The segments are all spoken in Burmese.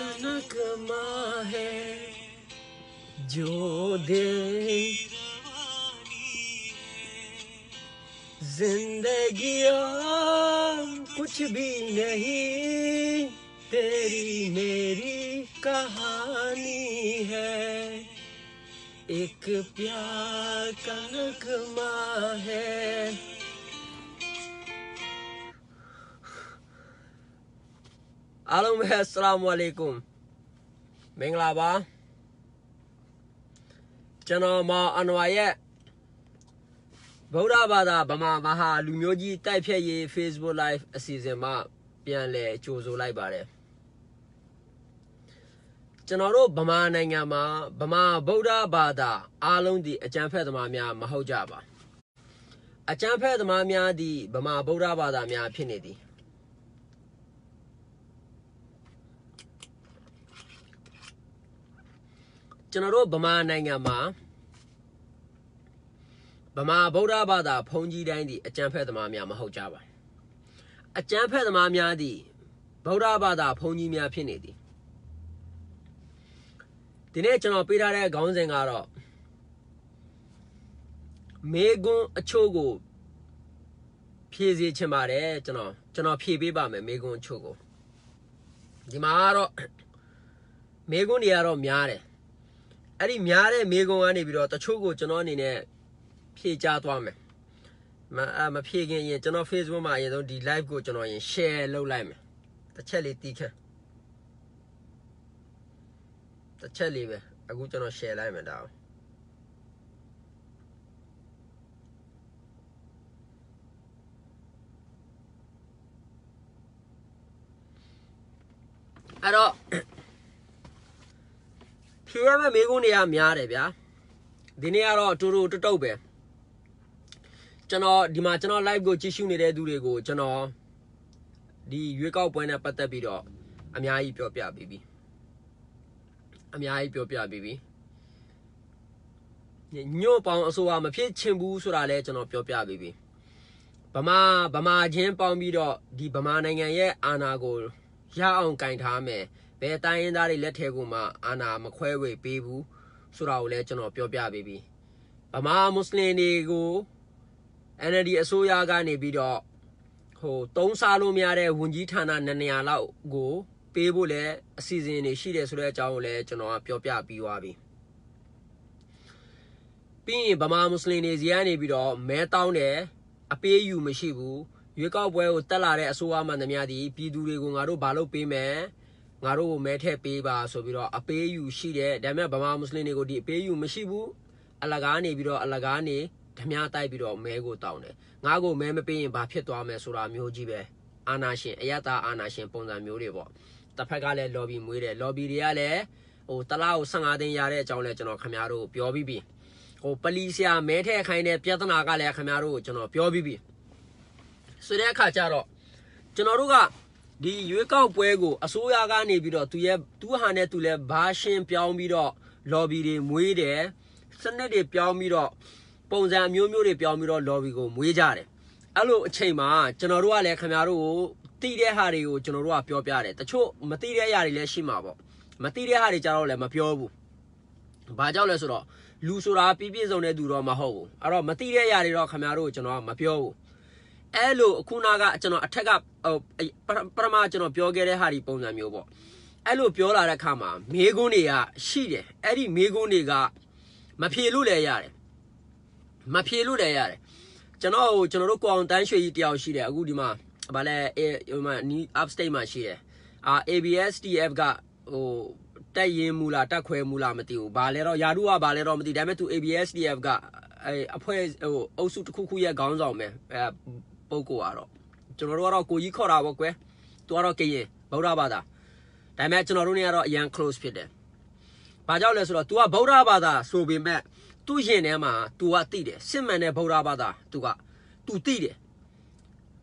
कनक माँ है जो दे जिंदगी कुछ भी नहीं तेरी मेरी कहानी है एक प्यार कनक माँ है အားလုံးပဲအစ္စလာမ်အလိုင်ကွမ်မင်္ဂလာပါကျွန်တော်မောင်အန်ဝါရဲ့ဗုဒ္ဓဘာသာဗမာမဟာလူမျိုးကြီးတိုက်ဖြတ်ရေး Facebook Live အစီအစဉ်မှာပြန်လည်ကြိုဆိုလိုက်ပါတယ်ကျွန်တော်တို့ဗမာနိုင်ငံမှာဗမာဗုဒ္ဓဘာသာ အားလုံးဒီအကျံဖက်သမားများမဟုတ်ကြပါအကျံဖက်သမားများဒီဗမာဗုဒ္ဓဘာသာများဖြစ်နေသည်ကျွန်တော်တို့ဗမာနိုင်ငံမှာဗမာဗုဒ္ဓဘာသာဘုန်းကြီးတိုင်းဒီအကျံဖက်သမားများမဟုတ်ကြပါအကျံဖက်သမားများသည်ဗုဒ္ဓဘာသာဘုန်းကြီးများဖြစ်နေသည်ဒီနေ့ကျွန်တော်ပေးထားတဲ့ခေါင်းစဉ်ကတော့မေကွန်းအချို့ကိုဖြည့်စေချင်ပါတယ်ကျွန်တော် ကျွန်တော်ဖြည့်ပေးပါမယ်မေကွန်းအချို့ကိုဒီမှာကတော့မေကွန်းတွေကတော့များတယ်အဲ့ဒီများတဲ့မိကုံကနေပြီးတော့တချို့ကိုကျွန်တော်အနေနဲ့ဖြည့်ချသွားမယ်မအမဖြည့်ခင်ရင်ကျွန်တော် Facebook မှာအရင်ဆုံးဒီ live ကိုကျွန်တော်ရင် share လုပ်လိုက်မယ်တစ်ချက်လေးတီးခန့်တစ်ချက်လေးပဲအခုကျွန်တော် share လိုက်မယ်ဒါအောင်အဲ့တော့ဖြေရမယ့်မေးခွန်းတွေကများတယ်ဗျာဒီနေ့ကတော့တူတူတတုတ်ပဲကျွန်တော်ဒီမှာကျွန်တော် live ကိုကြည့်ရှုနေတဲ့သူတွေကိုကျွန်တော်ဒီရွေးကောက်ပွဲနဲ့ပတ်သက်ပြီးတော့အများကြီးပြောပြပေးပြီအများကြီးပြောပြပေးပြီညို့ပေါင်းအစိုးရမဖြစ်ချင်ဘူးဆိုတာလဲကျွန်တော်ပြောပြပေးပြီဗမာဗမာချင်း ပေါင်းပြီးတော့ဒီဗမာနိုင်ငံရဲ့အာဏာကိုရအောင်ကင်ထားမယ်ဘယ်တိုင်းရင်းသားတွေလက်ထဲကိုမှအာဏာမခွဲဝေပေးဘူးဆိုတာကိုလည်းကျွန်တော်ပြောပြပေးပြီဗမာမွတ်စလင်တွေကို NLD အစိုးရကနေပြီးတော့ဟိုတုံးစားလို့မရတဲ့ဝန်ကြီးဌာနနှစ်နေရာလောက်ကိုပေးဖို့လည်းအစီအစဉ်တွေရှိတယ်ဆိုတဲ့အကြောင်းကိုလည်းကျွန်တော်ကပြောပြပြီးသွားပြီပြီးရင်ဗမာမွတ်စလင်တွေဇီးကနေပြီးတော့မဲတောင်းတယ်အပေးယူမရှိဘူးရွေးကောက်ပွဲကိုတက်လာတဲ့အစိုးရမှန်သမျှဒီပြည်သူတွေကိုငါတို့ဘာလို့ပေးမယ်ငါတို့ကိုမဲထည့်ပေးပါဆိုပြီးတော့အပေးယူရှိတယ်ဒါပေမဲ့ဗမာမွတ်စလင်တွေကိုဒီအပေးယူမရှိဘူးအလကားနေပြီးတော့အလကားနေဓမြတိုက်ပြီးတော့မဲကိုတောင်းတယ်ငါကိုမဲမပေးရင်ဘာဖြစ်သွားမယ်ဆိုတာမျိုးကြီးပဲအာနာရှင်အယတာအာနာရှင်ပုံစံမျိုးတွေပေါ့တစ်ဖက်ကလည်း lobby မွေးတယ် lobby တွေကလည်းဟိုတလားကို15သိန်းရတဲ့အကြောင်းလဲကျွန်တော်ခင်ဗျားတို့ပြောပြီးပြီဟိုပလီဆရာမဲထဲခိုင်းတဲ့ပြဿနာကလည်းခင်ဗျားတို့ကျွန်တော်ပြောပြီးပြီဆိုတဲ့အခါကျတော့ကျွန်တော်တို့ကဒီရွေးကောက်ပွဲကိုအစိုးရကနေပြီးတော့သူရဲ့သူဟာနဲ့သူလဲဘာရှင်ပြောင်းပြီးတော့ lobby တွေမွေးတယ်စနစ်တွေပြောင်းပြီးတော့ပုံစံအမျိုးမျိုးတွေပြောင်းပြီးတော့ lobby ကိုမွေးကြတယ်အဲ့လိုအချိန်မှာကျွန်တော်တို့ကလည်းခင်ဗျားတို့ကိုတိတဲ့ဟာတွေကိုကျွန်တော်တို့ကပြောပြတယ်တချို့မတိတဲ့အရာတွေလည်းရှိမှာပေါ့မတိတဲ့ဟာတွေကြတော့လည်းမပြောဘူးဘာကြောင့်လဲဆိုတော့လူဆိုတာပြည့်ပြည့်စုံတဲ့သူတော့မဟုတ်ဘူးအဲ့တော့မတိတဲ့အရာတွေတော့ခင်ဗျားတို့ကျွန်တော်ကမပြောဘူးအဲ့လိုအခုနကကျွန်တော်အထက်ကပထမကျွန်တော်ပြောခဲ့တဲ့ဟာဒီပုံစံမျိုးပေါ့အဲ့လိုပြောလာတဲ့အခါမှာမေးခွန်းတွေကရှိတယ်အဲ့ဒီမေးခွန်းတွေကမဖြေလို့လည်းရတယ်မဖြေလို့လည်းရတယ်ကျွန်တော်ကိုကျွန်တော်တို့ကိုအောင်တန်းရွှေကြီးတယောက်ရှိတယ်အခုဒီမှာဗာလဲဟိုမှာ new up state မှာရှိတယ်အာ ABSDF ကဟိုတက်ရင်မူလားတက်ခွဲမူလားမသိဘူးဘာလဲတော့ယာရုကဘာလဲတော့မသိဒါပေမဲ့သူ ABSDF ကအဲအဖွဲ့ဟိုအုပ်စုတစ်ခုခုရဲ့ခေါင်းဆောင်ပဲအဲပုံကိုကတော့ကျွန်တော်တို့ကတော့ကိုကြီးခေါ်တာပေါ့ကွယ်သူကတော့ကရင်ဗုဒ္ဓဘာသာဒါပေမဲ့ကျွန်တော်တို့နေကတော့အရန် close ဖြစ်တယ်ဘာကြောင့်လဲဆိုတော့ तू ကဗုဒ္ဓဘာသာဆိုပေမဲ့သူ့ရင်ထဲမှာ तू ကသိတယ်စစ်မှန်တဲ့ဗုဒ္ဓဘာသာ तू က तू သိတယ်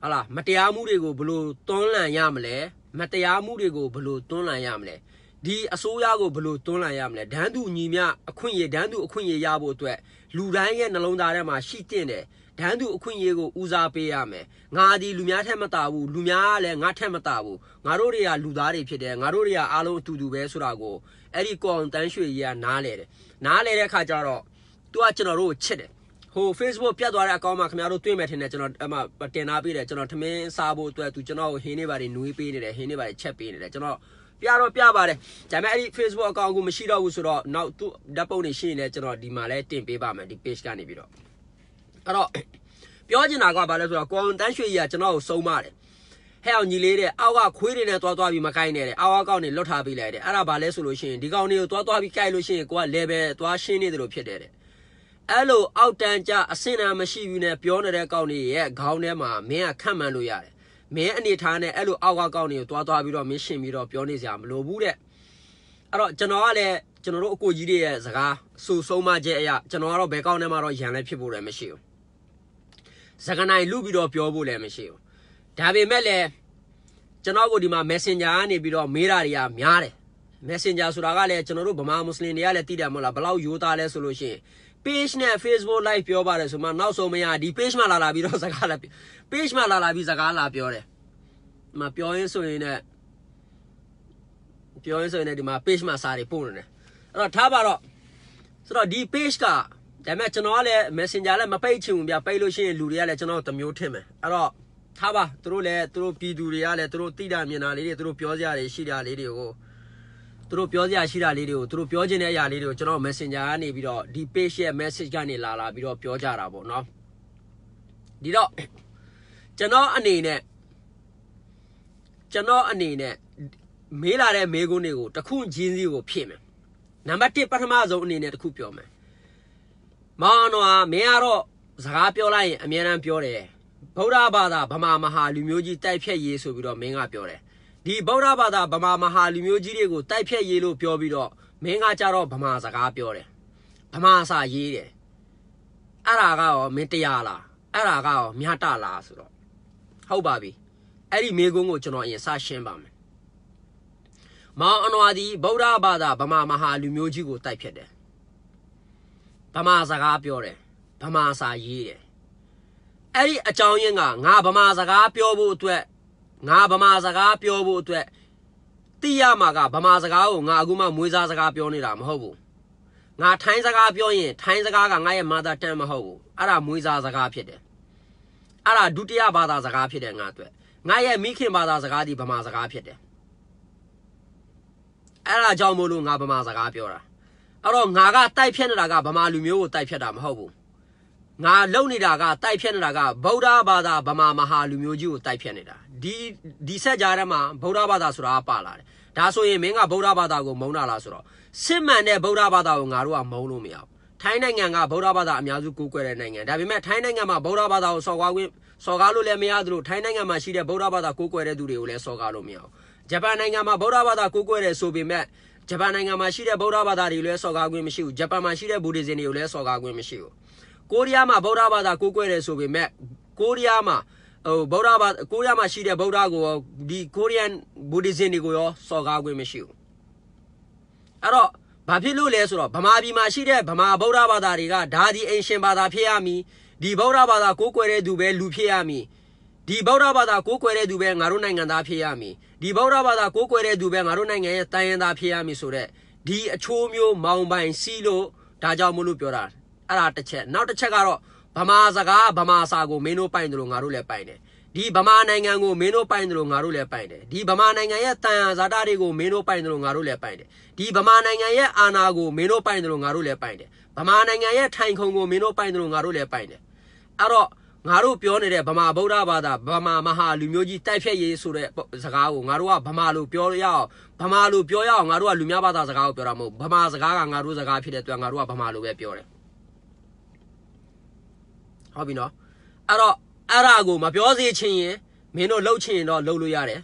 ဟာလားမတရားမှုတွေကိုဘလို့တွန်းလှန်ရမလဲမတရားမှုတွေကိုဘလို့တွန်းလှန်ရမလဲဒီအစိုးရကိုဘလို့တွန်းလှန်ရမလဲဒန်းသူညီမြအခွင့်အရေးဒန်းသူအခွင့်အရေးရဖို့အတွက်လူတိုင်းရဲ့နှလုံးသားထဲမှာရှိတင်တယ်ဒန်းသူအခွင့်အရေးကိုဦးစားပေးရမယ်ငါဒီလူများထက်မတာဘူးလူများကလည်းငါထက်မတာဘူးငါတို့တွေကလူသားတွေဖြစ်တယ်ငါတို့တွေကအားလုံးအတူတူပဲဆိုတာကိုအဲ့ဒီကောင်တန်းရွှေကြီးကနားလဲတယ်နားလဲတဲ့အခါကျတော့သူကကျွန်တော်တို့ကိုချစ်တယ်ဟို Facebook ပြတ်သွားတဲ့အကောင့်မှာခင်ဗျားတို့တွေ့မယ်ထင်တယ်ကျွန်တော်အမတင်ထားပေးတယ်ကျွန်တော်ထမင်းစားဖို့အတွက်သူကျွန်တော်ကိုဟင်းနေပါတယ်နွေးပေးနေတယ်ဟင်းနေပါတယ်ချက်ပေးနေတယ်ကျွန်တော်ပြတော့ပြပါတယ်ဒါပေမဲ့အဲ့ဒီ Facebook အကောင့်ကိုမရှိတော့ဘူးဆိုတော့နောက်သူဓာတ်ပုံတွေရှိရင်လည်းကျွန်တော်ဒီမှာလည်းတင်ပေးပါမယ်ဒီ page ကနေပြီးတော့အဲ့တော့ပြောချင်တာကဘာလဲဆိုတော့ကွန်တန်းရွှေကြီးကကျွန်တော်ကိုစုံမတယ်ဟဲ့အောင်ညီလေးတဲ့အောက်ကခွေးတွေနဲ့တွားတွားပြီးမကိုင်းနဲ့တဲ့အောက်ကောင်တွေလွတ်ထားပြီးလိုက်တယ်အဲ့ဒါဘာလဲဆိုလို့ရှိရင်ဒီကောင်တွေကိုတွားတွားပြီးကိုက်လို့ရှိရင်ကိုက level တွားရှင်းနေတယ်လို့ဖြစ်တယ်တဲ့အဲ့လိုအောက်တန်းကြအစင်နာမရှိဘူးနဲ့ပြောနေတဲ့ကောင်တွေရဲ့ခေါင်းထဲမှာမင်းကခံမှန်းလို့ရတယ်မင်းအနေထားနဲ့အဲ့လိုအောက်ကကောင်တွေကိုတွားတွားပြီးတော့မင်းရှင်းပြီးတော့ပြောနေစရာမလိုဘူးတဲ့အဲ့တော့ကျွန်တော်ကလည်းကျွန်တော်တို့အကိုကြီးတွေရဲ့စကားစူဆုံးမချက်အရာကျွန်တော်ကတော့ဘယ်ကောင်ထဲမှာတော့ရန်လည်းဖြစ်ဖို့လည်းမရှိဘူးစကနိုင်လူပြီးတော့ပြောဖို့လည်းမရှိဘူးဒါပေမဲ့လည်းကျွန်တော်ကိုဒီမှာ Messenger ကနေပြီးတော့မေးတာတွေကများတယ် Messenger ဆိုတာကလည်းကျွန်တော်တို့ဗမာမွတ်စလင်တွေကလည်းသိတယ်မဟုတ်လားဘလောက်ယူသားလဲဆိုလို့ရှိရင် page နဲ့ Facebook live ပြောပါတယ်ဆိုမှနောက်ဆုံးမရဒီ page မှာလာလာပြီးတော့စကားလာ page မှာလာလာပြီးစကားလာပြောတယ်။မပြောရင်းဆိုရင်လည်းပြောရင်းဆိုရင်လည်းဒီမှာ page မှာစာတွေပို့နေတယ်။အဲ့တော့ထားပါတော့ဆိုတော့ဒီ page ကဒါပေမဲ့ကျွန်တော်ကလည်း Messenger လည်းမပိတ်ချင်ဘူးဗျပိတ်လို့ရှိရင်လူတွေကလည်းကျွန်တော်တမျိုးထင်မယ်အဲ့တော့ထားပါသူတို့လည်းသူတို့ပြည်သူတွေကလည်းသူတို့တိတာမြင်တာလေးတွေသူတို့ပြောစရာတွေရှိတာလေးတွေကိုသူတို့ပြောစရာရှိတာလေးတွေကိုသူတို့ပြောချင်တဲ့အရာလေးတွေကိုကျွန်တော် Messenger ကနေပြီးတော့ဒီ page ရဲ့ message ကနေလာလာပြီးတော့ပြောကြတာပေါ့နော်ဒီတော့ကျွန်တော်အနေနဲ့ကျွန်တော်အနေနဲ့မေးလာတဲ့မေးခွန်းတွေကိုတစ်ခုချင်းစီကိုဖြည့်မယ်နံပါတ်1ပထမဆုံးအနေနဲ့တစ်ခုပြောမယ်မောင်တော်ဟာမင်းကတော့စကားပြောလိုက်ရင်အမြဲတမ်းပြောတယ်ဗုဒ္ဓဘာသာဗမာမဟာလူမျိုးကြီးတိုက်ဖြတ်ရေးဆိုပြီးတော့မင်းကပြောတယ်ဒီဗုဒ္ဓဘာသာဗမာမဟာလူမျိုးကြီးတွေကိုတိုက်ဖြတ်ရေးလို့ပြောပြီးတော့မင်းကကြတော့ဗမာစကားပြောတယ်ဗမာစာရေးတယ်အဲ့ဒါကရောမင်းတရားလားအဲ့ဒါကရောမြတ်တလားဆိုတော့ဟုတ်ပါပြီအဲ့ဒီမိကုံးကိုကျွန်တော်အရင်စရှင်းပါမယ်မောင်အနွားဒီဗုဒ္ဓဘာသာဗမာမဟာလူမျိုးကြီးကိုတိုက်ဖြတ်တယ်ဗမာစကားပြောတယ်ဗမာစာရေးတယ်အဲ့ဒီအကြောင်းရင်းကငါဗမာစကားပြောဖို့အတွက်ငါဗမာစကားပြောဖို့အတွက်တိရမှာကဗမာစကားကိုငါအခုမှမွေးစားစကားပြောနေတာမဟုတ်ဘူးငါထိုင်းစကားပြောရင် ထိုင်းစကားကငါရဲ့ mother tongue မဟုတ်ဘူးအဲ့ဒါမွေးစားစကားဖြစ်တယ်အဲ့ဒါဒုတိယဘာသာစကားဖြစ်တယ်ငါအတွက်ငါရဲ့မိခင်ဘာသာစကားဒီဗမာစကားဖြစ်တယ်အဲ့ဒါကြောင့်မို့လို့ငါဗမာစကားပြောတာအဲ့တော့ငါကတိုက်ဖြတ်နေတာကဗမာလူမျိုးကိုတိုက်ဖြတ်တာမဟုတ်ဘူးငါလုံနေတာကတိုက်ဖြတ်နေတာကဗုဒ္ဓဘာသာဗမာမဟာလူမျိုးကြီးကိုတိုက်ဖြတ်နေတာဒီဒီဆက်ကြားထဲမှာဗုဒ္ဓဘာသာဆိုတာပါလာတယ်ဒါဆိုရင်မင်းကဗုဒ္ဓဘာသာကိုမုန်းတာလားဆိုတော့စစ်မှန်တဲ့ဗုဒ္ဓဘာသာကိုငါတို့ကမုန်းလို့မရဘူးထိုင်းနိုင်ငံကဗုဒ္ဓဘာသာအများစုကိုးကွယ်တဲ့နိုင်ငံဒါပေမဲ့ထိုင်းနိုင်ငံမှာဗုဒ္ဓဘာသာကိုစော်ကားခွင့်စော်ကားလို့လည်းမရသလိုထိုင်းနိုင်ငံမှာရှိတဲ့ဗုဒ္ဓဘာသာကိုးကွယ်တဲ့သူတွေကိုလည်းစော်ကားလို့မရဘူးဂျပန်နိုင်ငံမှာဗုဒ္ဓဘာသာကိုးကွယ်တယ်ဆိုပေမဲ့ဂျပန်နိုင်ငံမှာရှိတဲ့ဗုဒ္ဓဘာသာတွေလည်းစော်ကားခွင့်မရှိဘူးဂျပန်မှာရှိတဲ့ဘူဒီဇင်တွေကိုလည်းစော်ကားခွင့်မရှိဘူးကိုရီးယားမှာဗုဒ္ဓဘာသာကိုးကွယ်တယ်ဆိုပေမဲ့ကိုရီးယားမှာဟိုဗုဒ္ဓဘာသာကိုရီးယားမှာရှိတဲ့ဗုဒ္ဓကိုရောဒီကိုရီးယားဘူဒီဇင်တွေကိုရောစော်ကားခွင့်မရှိဘူးအဲ့တော့ဘာဖြစ်လို့လဲဆိုတော့ဗမာပြည်မှာရှိတဲ့ဗမာဗုဒ္ဓဘာသာတွေကဒါဒီအင်ရှင်ဘာသာဖြစ်ရမည်ဒီဗုဒ္ဓဘာသာကိုးကွယ်တဲ့သူပဲလူဖြစ်ရမည်ဒီဗုဒ္ဓဘာသာကိုးကွယ်တဲ့သူပဲငါတို့နိုင်ငံသားဖြစ်ရမည်ဒီဗုဒ္ဓဘာသာကိုးကွယ်တဲ့သူပဲငါတို့နိုင်ငံရဲ့တိုင်းရင်းသားဖြစ်ရမည်ဆိုတော့ဒီအချိုးမျိုးမောင်ပိုင် စီလို့ဒါကြောင့်မလို့ပြောတာအဲ့ဒါတစ်ချက်နောက်တစ်ချက်ကတော့ဗမာစကားဗမာစာကိုမင်းတို့ပိုင်တယ်လို့ငါတို့လည်းပိုင်တယ်ဒီဗမာနိုင်ငံကိုမင်းတို့ပိုင်တယ်လို့ငါတို့လည်းပိုင်တယ်ဒီဗမာနိုင်ငံရဲ့တန်ရာဇာတာတွေကိုမင်းတို့ပိုင်တယ်လို့ငါတို့လည်းပိုင်တယ်ဒီဗမာနိုင်ငံရဲ့အာဏာကိုမင်းတို့ပိုင်တယ်လို့ငါတို့လည်းပိုင်တယ်ဗမာနိုင်ငံရဲ့ထိုင်ခုံကိုမင်းတို့ပိုင်တယ်လို့ငါတို့လည်းပိုင်တယ်အဲ့တော့ငါတို့ပြောနေတဲ့ဗမာဗုဒ္ဓဘာသာဗမာမဟာလူမျိုးကြီးတိုက်ဖြတ်ရေးဆိုတဲ့စကားကိုငါတို့ကဗမာလို့ပြောရအောင်ဗမာလို့ပြောရအောင်ငါတို့ကလူများဘာသာစကားကိုပြောတာမဟုတ်ဗမာစကားကငါတို့စကားဖြစ်တဲ့အတွက်ငါတို့ကဗမာလို့ပဲပြောတယ်ဟုတ်ပြီနော်အဲ့တော့အဲ့ဒါကိုမပြောစေချင်ရင်မင်းတို့လှုပ်ချင်ရင်တော့လှုပ်လို့ရတယ်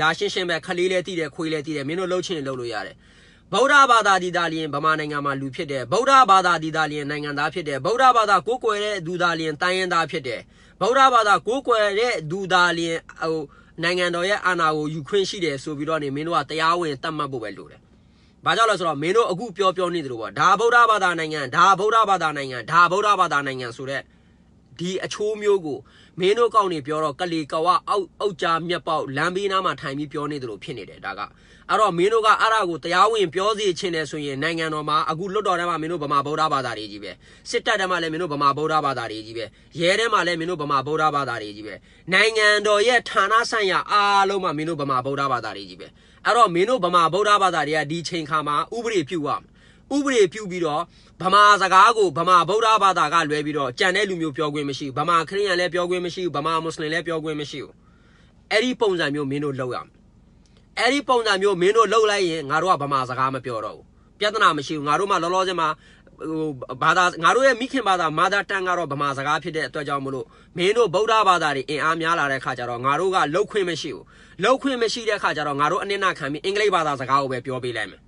ဒါရှင်းရှင်းပဲခလေးလဲတိတယ်ခွေးလဲတိတယ်မင်းတို့လှုပ်ချင်ရင်လှုပ်လို့ရတယ်ဗုဒ္ဓဘာသာဒီသားလျင်ဗမာနိုင်ငံမှာလူဖြစ်တယ်ဗုဒ္ဓဘာသာဒီသားလျင်နိုင်ငံသားဖြစ်တယ်ဗုဒ္ဓဘာသာကိုးကွယ်တဲ့သူသားလျင်တိုင်းရင်းသားဖြစ်တယ်ဗုဒ္ဓဘာသာကိုးကွယ်တဲ့သူသားလျင်ဟိုနိုင်ငံတော်ရဲ့အာဏာကိုယူခွင့်ရှိတယ်ဆိုပြီးတော့နေမင်းတို့ကတရားဝင်သတ်မှတ်ဖို့ပဲလိုတယ်။ဘာကြောင့်လဲဆိုတော့မင်းတို့အခုပြောပြောနေသလိုပေါ့ဒါဗုဒ္ဓဘာသာနိုင်ငံဒါဗုဒ္ဓဘာသာနိုင်ငံဒါဗုဒ္ဓဘာသာနိုင်ငံဆိုတဲ့ဒီအချိုးမျိုးကိုမင်းတို့ကောက်နေပြောတော့ကလေကဝအောက်အောက်ကြားမျက်ပေါက်လမ်းဘေးနားမှာထိုင်ပြီးပြောနေသလိုဖြစ်နေတယ်ဒါကအဲ့တော့မင်းတို့ကအဲ့ဒါကိုတရားဝင်ပြောစီချင်တယ်ဆိုရင်နိုင်ငံတော်မှာအခုလွတ်တော်ထဲမှာမင်းတို့ဗမာဗုဒ္ဓဘာသာတွေကြီးပဲစစ်တပ်ထဲမှာလည်းမင်းတို့ဗမာဗုဒ္ဓဘာသာတွေကြီးပဲရဲထဲမှာလည်းမင်းတို့ဗမာဗုဒ္ဓဘာသာတွေကြီးပဲနိုင်ငံတော်ရဲ့ဌာနဆိုင်ရာအားလုံးမှာမင်းတို့ဗမာဗုဒ္ဓဘာသာတွေကြီးပဲအဲ့တော့မင်းတို့ဗမာဗုဒ္ဓဘာသာတွေကဒီချိန်ခါမှာဥပဒေပြုရမယ်ဥပဒေပြုပြီးတော့ဗမာစကားကိုဗမာဗုဒ္ဓဘာသာကလွဲပြီးတော့ကြံတဲ့လူမျိုးပြောခွင့်မရှိဘူးဗမာခရစ်ယာန်လည်းပြောခွင့်မရှိဘူးဗမာမွတ်စလင်လည်းပြောခွင့်မရှိဘူးအဲ့ဒီပုံစံမျိုးမင်းတို့လုပ်ရမယ်အဲ့ဒီပုံစံမျိုးမင်းတို့လှုပ်လိုက်ရင်ငါတို့ကဗမာစကားမပြောတော့ဘူးပြဿနာမရှိဘူးငါတို့မှလောလောဆယ်မှာဟိုဘာသာငါတို့ရဲ့မိခင်ဘာသာမာတာတန်ကတော့ဗမာစကားဖြစ်တဲ့အတွက်ကြောင့်မလို့မင်းတို့ဗုဒ္ဓဘာသာတွေအင်အားများလာတဲ့ခါကျတော့ငါတို့ကလှုပ်ခွင့်မရှိဘူးလှုပ်ခွင့်မရှိတဲ့ခါကျတော့ငါတို့အနစ်နာခံပြီးအင်္ဂလိပ်ဘာသာစကားကိုပဲပြောပေးလိုက်မယ်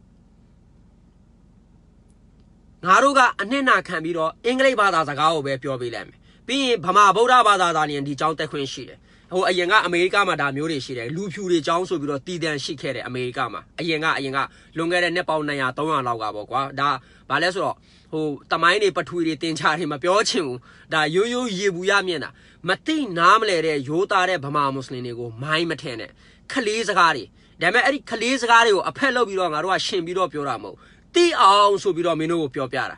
ငါတို့ကအနှစ်နာခံပြီးတော့အင်္ဂလိပ်ဘာသာစကားကိုပဲပြောပေးလိုက်မယ်။ပြီးရင်ဗမာဗုဒ္ဓဘာသာသားတွေဒီကြောင်းတက်ခွင့်ရှိတယ်ဟိုအရင်ကအမေရိကမှာဒါမျိုးတွေရှိတယ်လူဖြူတွေចောင်းဆိုပြီးတော့တည်တံရှိခဲ့တယ်အမေရိကမှာအရင်ကအရင်ကလွန်ခဲ့တဲ့နှစ်ပေါင်း900 300လောက်ကပေါ့ကွာဒါဘာလဲဆိုတော့ဟိုတမိုင်းတွေပထွေတွေတင်ချတွေမပြောချင်ဘူးဒါရိုးရိုးရေဘူးရမြင်တာမသိနားမလဲတဲ့ရိုးသားတဲ့ဗမာမွတ်စလင်တွေကိုမိုင်းမထင်နဲ့ခလေးစကားတွေဒါပေမဲ့အဲ့ဒီခလေးစကားတွေကိုအဖက်လုပ်ပြီးတော့ငါတို့ကရှင်ပြီးတော့ပြောတာမဟုတ်တိအောင် ဆိုပြီးတော့မင်းတို့ကိုပြောပြတာ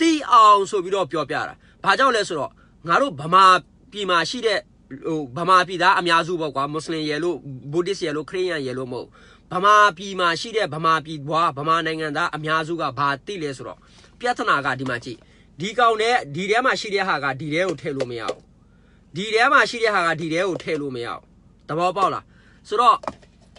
တိအောင် ဆိုပြီးတော့ပြောပြတာဘာကြောင့်လဲဆိုတော့ငါတို့ဗမာပြည်မှာရှိတဲ့ဟိုဗမာပြည်သားအများစုပေါ့ကွာမွတ်စလင်ရယ်လို့ဗုဒ္ဓရယ်လို့ခရစ်ယာန်ရယ်လို့မဟုတ်ဗမာပြည်မှာရှိတဲ့ဗမာပြည်ဘွားဗမာနိုင်ငံသားအများစုကဘာသိလဲဆိုတော့ပြဿနာကဒီမှာကြည့်ဒီကောင်နဲ့ဒီထဲမှာရှိတဲ့ဟာကဒီထဲကိုထည့်လို့မရဘူးဒီထဲမှာရှိတဲ့ဟာကဒီထဲကိုထည့်လို့မရဘူးသဘောပေါက်လားဆိုတော့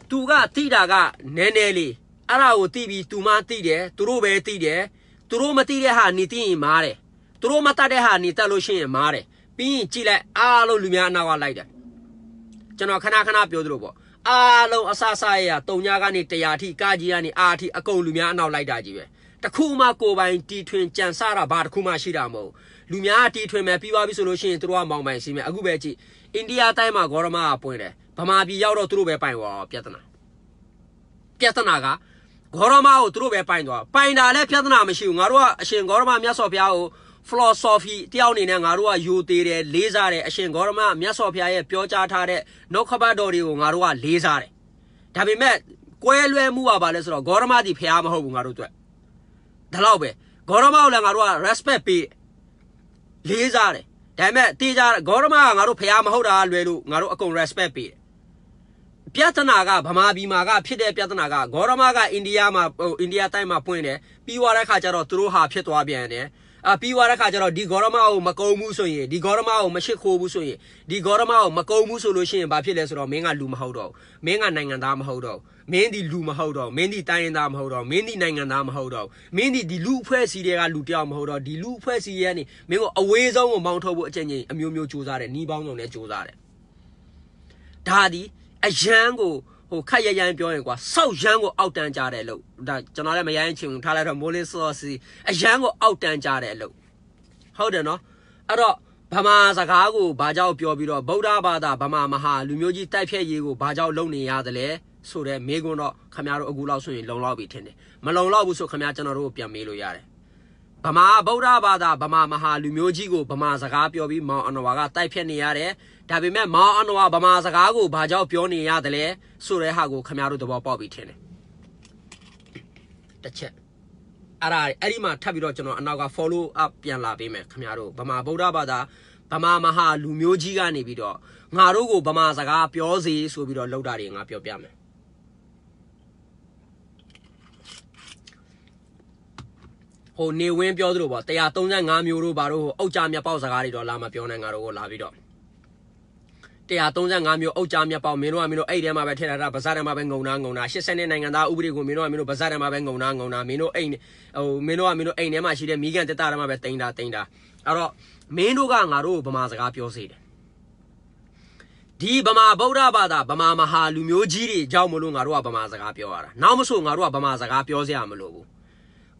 သူကတိတာကနည်းနည်းလေးအဲ့ဒါကိုတိပြီးသူမတိတယ်သူတို့ပဲတိတယ်သူတို့မတိတဲ့ဟာနေသိရင်မားတယ်သူတို့မတတ်တဲ့ဟာနေတတ်လို့ရှိရင်မားတယ်ပြီးရင်ကြည့်လိုက် အားလုံးလူများအနောက်ကလိုက်တယ်ကျွန်တော်ခဏခဏပြောသလိုပေါ့အားလုံးအဆဆရရတုံညာကနေတရာထိကာကြီးကနေအာထိအကုန်လူများအနောက်လိုက်တာကြီးပဲတခုမှကိုပိုင်တီထွင်ကြံစားတာဘာတခုမှရှိတာမဟုတ်လူများတီထွင်မယ်ပြီးသွားပြီဆိုလို့ရှိရင်တို့ကမောင်ပိုင်စီမယ်အခုပဲကြည့်အိန္ဒိယတိုင်းမှာဂေါရမကပွင့်တယ်ဗမာပြည်ရောက်တော့တို့ပဲပိုင်သွားပြဿနာပြဿနာကဂေါရမကိုတို့ပဲပိုင်သွားပိုင်တာလည်းပြဿနာမရှိဘူးငါတို့ကအရှင်ဂေါရမမြတ်စွာဘုရားကို philosophy တယောက်အနေနဲ့ငါတို့ကယူသေးတယ်လေးစားတယ်အရှင်ဂေါရမမြတ်စွာဘုရားရဲ့ပြောကြားထားတဲ့နှုတ်ခဘတော်တွေကိုငါတို့ကလေးစားတယ်ဒါပေမဲ့ကွဲလွဲမှုကပါလဲဆိုတော့ဂေါရမတိဘုရားမဟုတ်ဘူးငါတို့အတွက်ဒါတော့ပဲဂေါရမကိုလည်းငါတို့က respect ပေးလေးစားတယ်ဒါပေမဲ့တေးကြဂေါရမကငါတို့ဘုရားမဟုတ်တာလွယ်လို့ငါတို့အကုန် respect ပေးတယ်ပြဿနာကဗမာပြည်မှာကဖြစ်တဲ့ပြဿနာကဂေါရမကအိန္ဒိယမှာဟိုအိန္ဒိယတိုင်းမှာပွင့်တယ်ပြီးွားတဲ့ခါကျတော့သူတို့ဟာဖြစ်သွားပြန်တယ်အာပြီးသွားတဲ့ခါကျတော့ဒီဂေါရမကိုမကုံဘူးဆိုရင်ဒီဂေါရမကိုမရှိခိုးဘူးဆိုရင်ဒီဂေါရမကိုမကုံဘူးဆိုလို့ရှိရင်ဘာဖြစ်လဲဆိုတော့မင်းကလူမဟုတ်တော့မင်းကနိုင်ငံသားမဟုတ်တော့မင်းဒီလူမဟုတ်တော့မင်းဒီတိုင်းရင်းသားမဟုတ်တော့မင်းဒီနိုင်ငံသားမဟုတ်တော့မင်းဒီဒီလူအဖွဲ့အစည်းတွေကလူတယောက်မဟုတ်တော့ဒီလူအဖွဲ့အစည်းရဲ့ကနေမင်းကိုအဝေးဆုံးကိုမောင်းထုတ်ဖို့အကြံဉာဏ်အမျိုးမျိုးစူးစမ်းတယ်နှီးပေါင်းဆောင်နဲ့စူးစမ်းတယ်ဒါဒီအရန်ကိုဟိုခက်ရရန်ပြောရင်ကွာစောက်ရန်ကိုအောက်တန်းကြတယ်လို့ဒါကျွန်တော်လည်းမရိုင်းချင်ဘူးထားလိုက်တော့မိုးလင်းစောစီအရန်ကိုအောက်တန်းကြတယ်လို့ဟုတ်တယ်နော်အဲ့တော့ဗမာစကားကိုဘာကြောင့်ပြောပြီးတော့ဗုဒ္ဓဘာသာဗမာမဟာလူမျိုးကြီးတိုက်ဖြတ်ရေးကိုဘာကြောင့်လုပ်နေရသလဲဆိုတဲ့မေးခွန်းတော့ခမရတို့အခုလောက်ဆိုရင်လုံလောက်ပြီထင်တယ်မလုံလောက်ဘူးဆိုခမရကျွန်တော်တို့ကိုပြန်မေးလို့ရတယ်ဗမာဗုဒ္ဓဘာသာဗမာမဟာလူမျိုးကြီးကိုဗမာစကားပြောပြီးမောင်အနဝါကတိုက်ဖြတ်နေရတယ်ဒါပေမဲ့မာအနဝဗမာစကားကိုဘာကြောင့်ပြောနေရသလဲဆိုတဲ့ဟာကိုခင်ဗျားတို့သဘောပေါက်ပြီထင်တယ်တစ်ချက်အဲ့ဒါအဲ့ဒီမှာထပ်ပြီးတော့ကျွန်တော်အနောက်က follow up ပြန်လာပေးမယ်ခင်ဗျားတို့ဗမာဗုဒ္ဓဘာသာဗမာမဟာလူမျိုးကြီးကနေပြီးတော့ငါတို့ကိုဗမာစကားပြောစီဆိုပြီးတော့လောက်တာတွေငါပြောပြမယ်ဟိုနေဝင်းပြောသလိုပေါ့135မျိုးတို့ဘာတို့ဟိုအောက်ကြမြတ်ပေါက်စကားတွေတော့လာမပြောနိုင်ငါတို့ကိုလာပြီးတော့135မျိုးအုတ်ကြမြက်ပေါက်မင်းတို့ကမင်းတို့အဲ့ထဲမှာပဲထည့်ထားတာဗဇာထဲမှာပဲငုံနာငုံနာ80နဲ့နိုင်ငံသားဥပဒေကိုမင်းတို့ကမင်းတို့ဗဇာထဲမှာပဲငုံနာငုံနာမင်းတို့အိမ်ဟိုမင်းတို့ကမင်းတို့အိမ်ထဲမှာရှိတဲ့မိကန်တက်တာထဲမှာပဲတင်တာတင်တာအဲ့တော့မင်းတို့ကငါတို့ဗမာစကားပြောစေတယ်ဒီဗမာဗုဒ္ဓဘာသာဗမာမဟာလူမျိုးကြီးတွေကြောင့်မလို့ငါတို့ကဗမာစကားပြောရတာနောက်မဆိုငါတို့ကဗမာစကားပြောစရာမလိုဘူး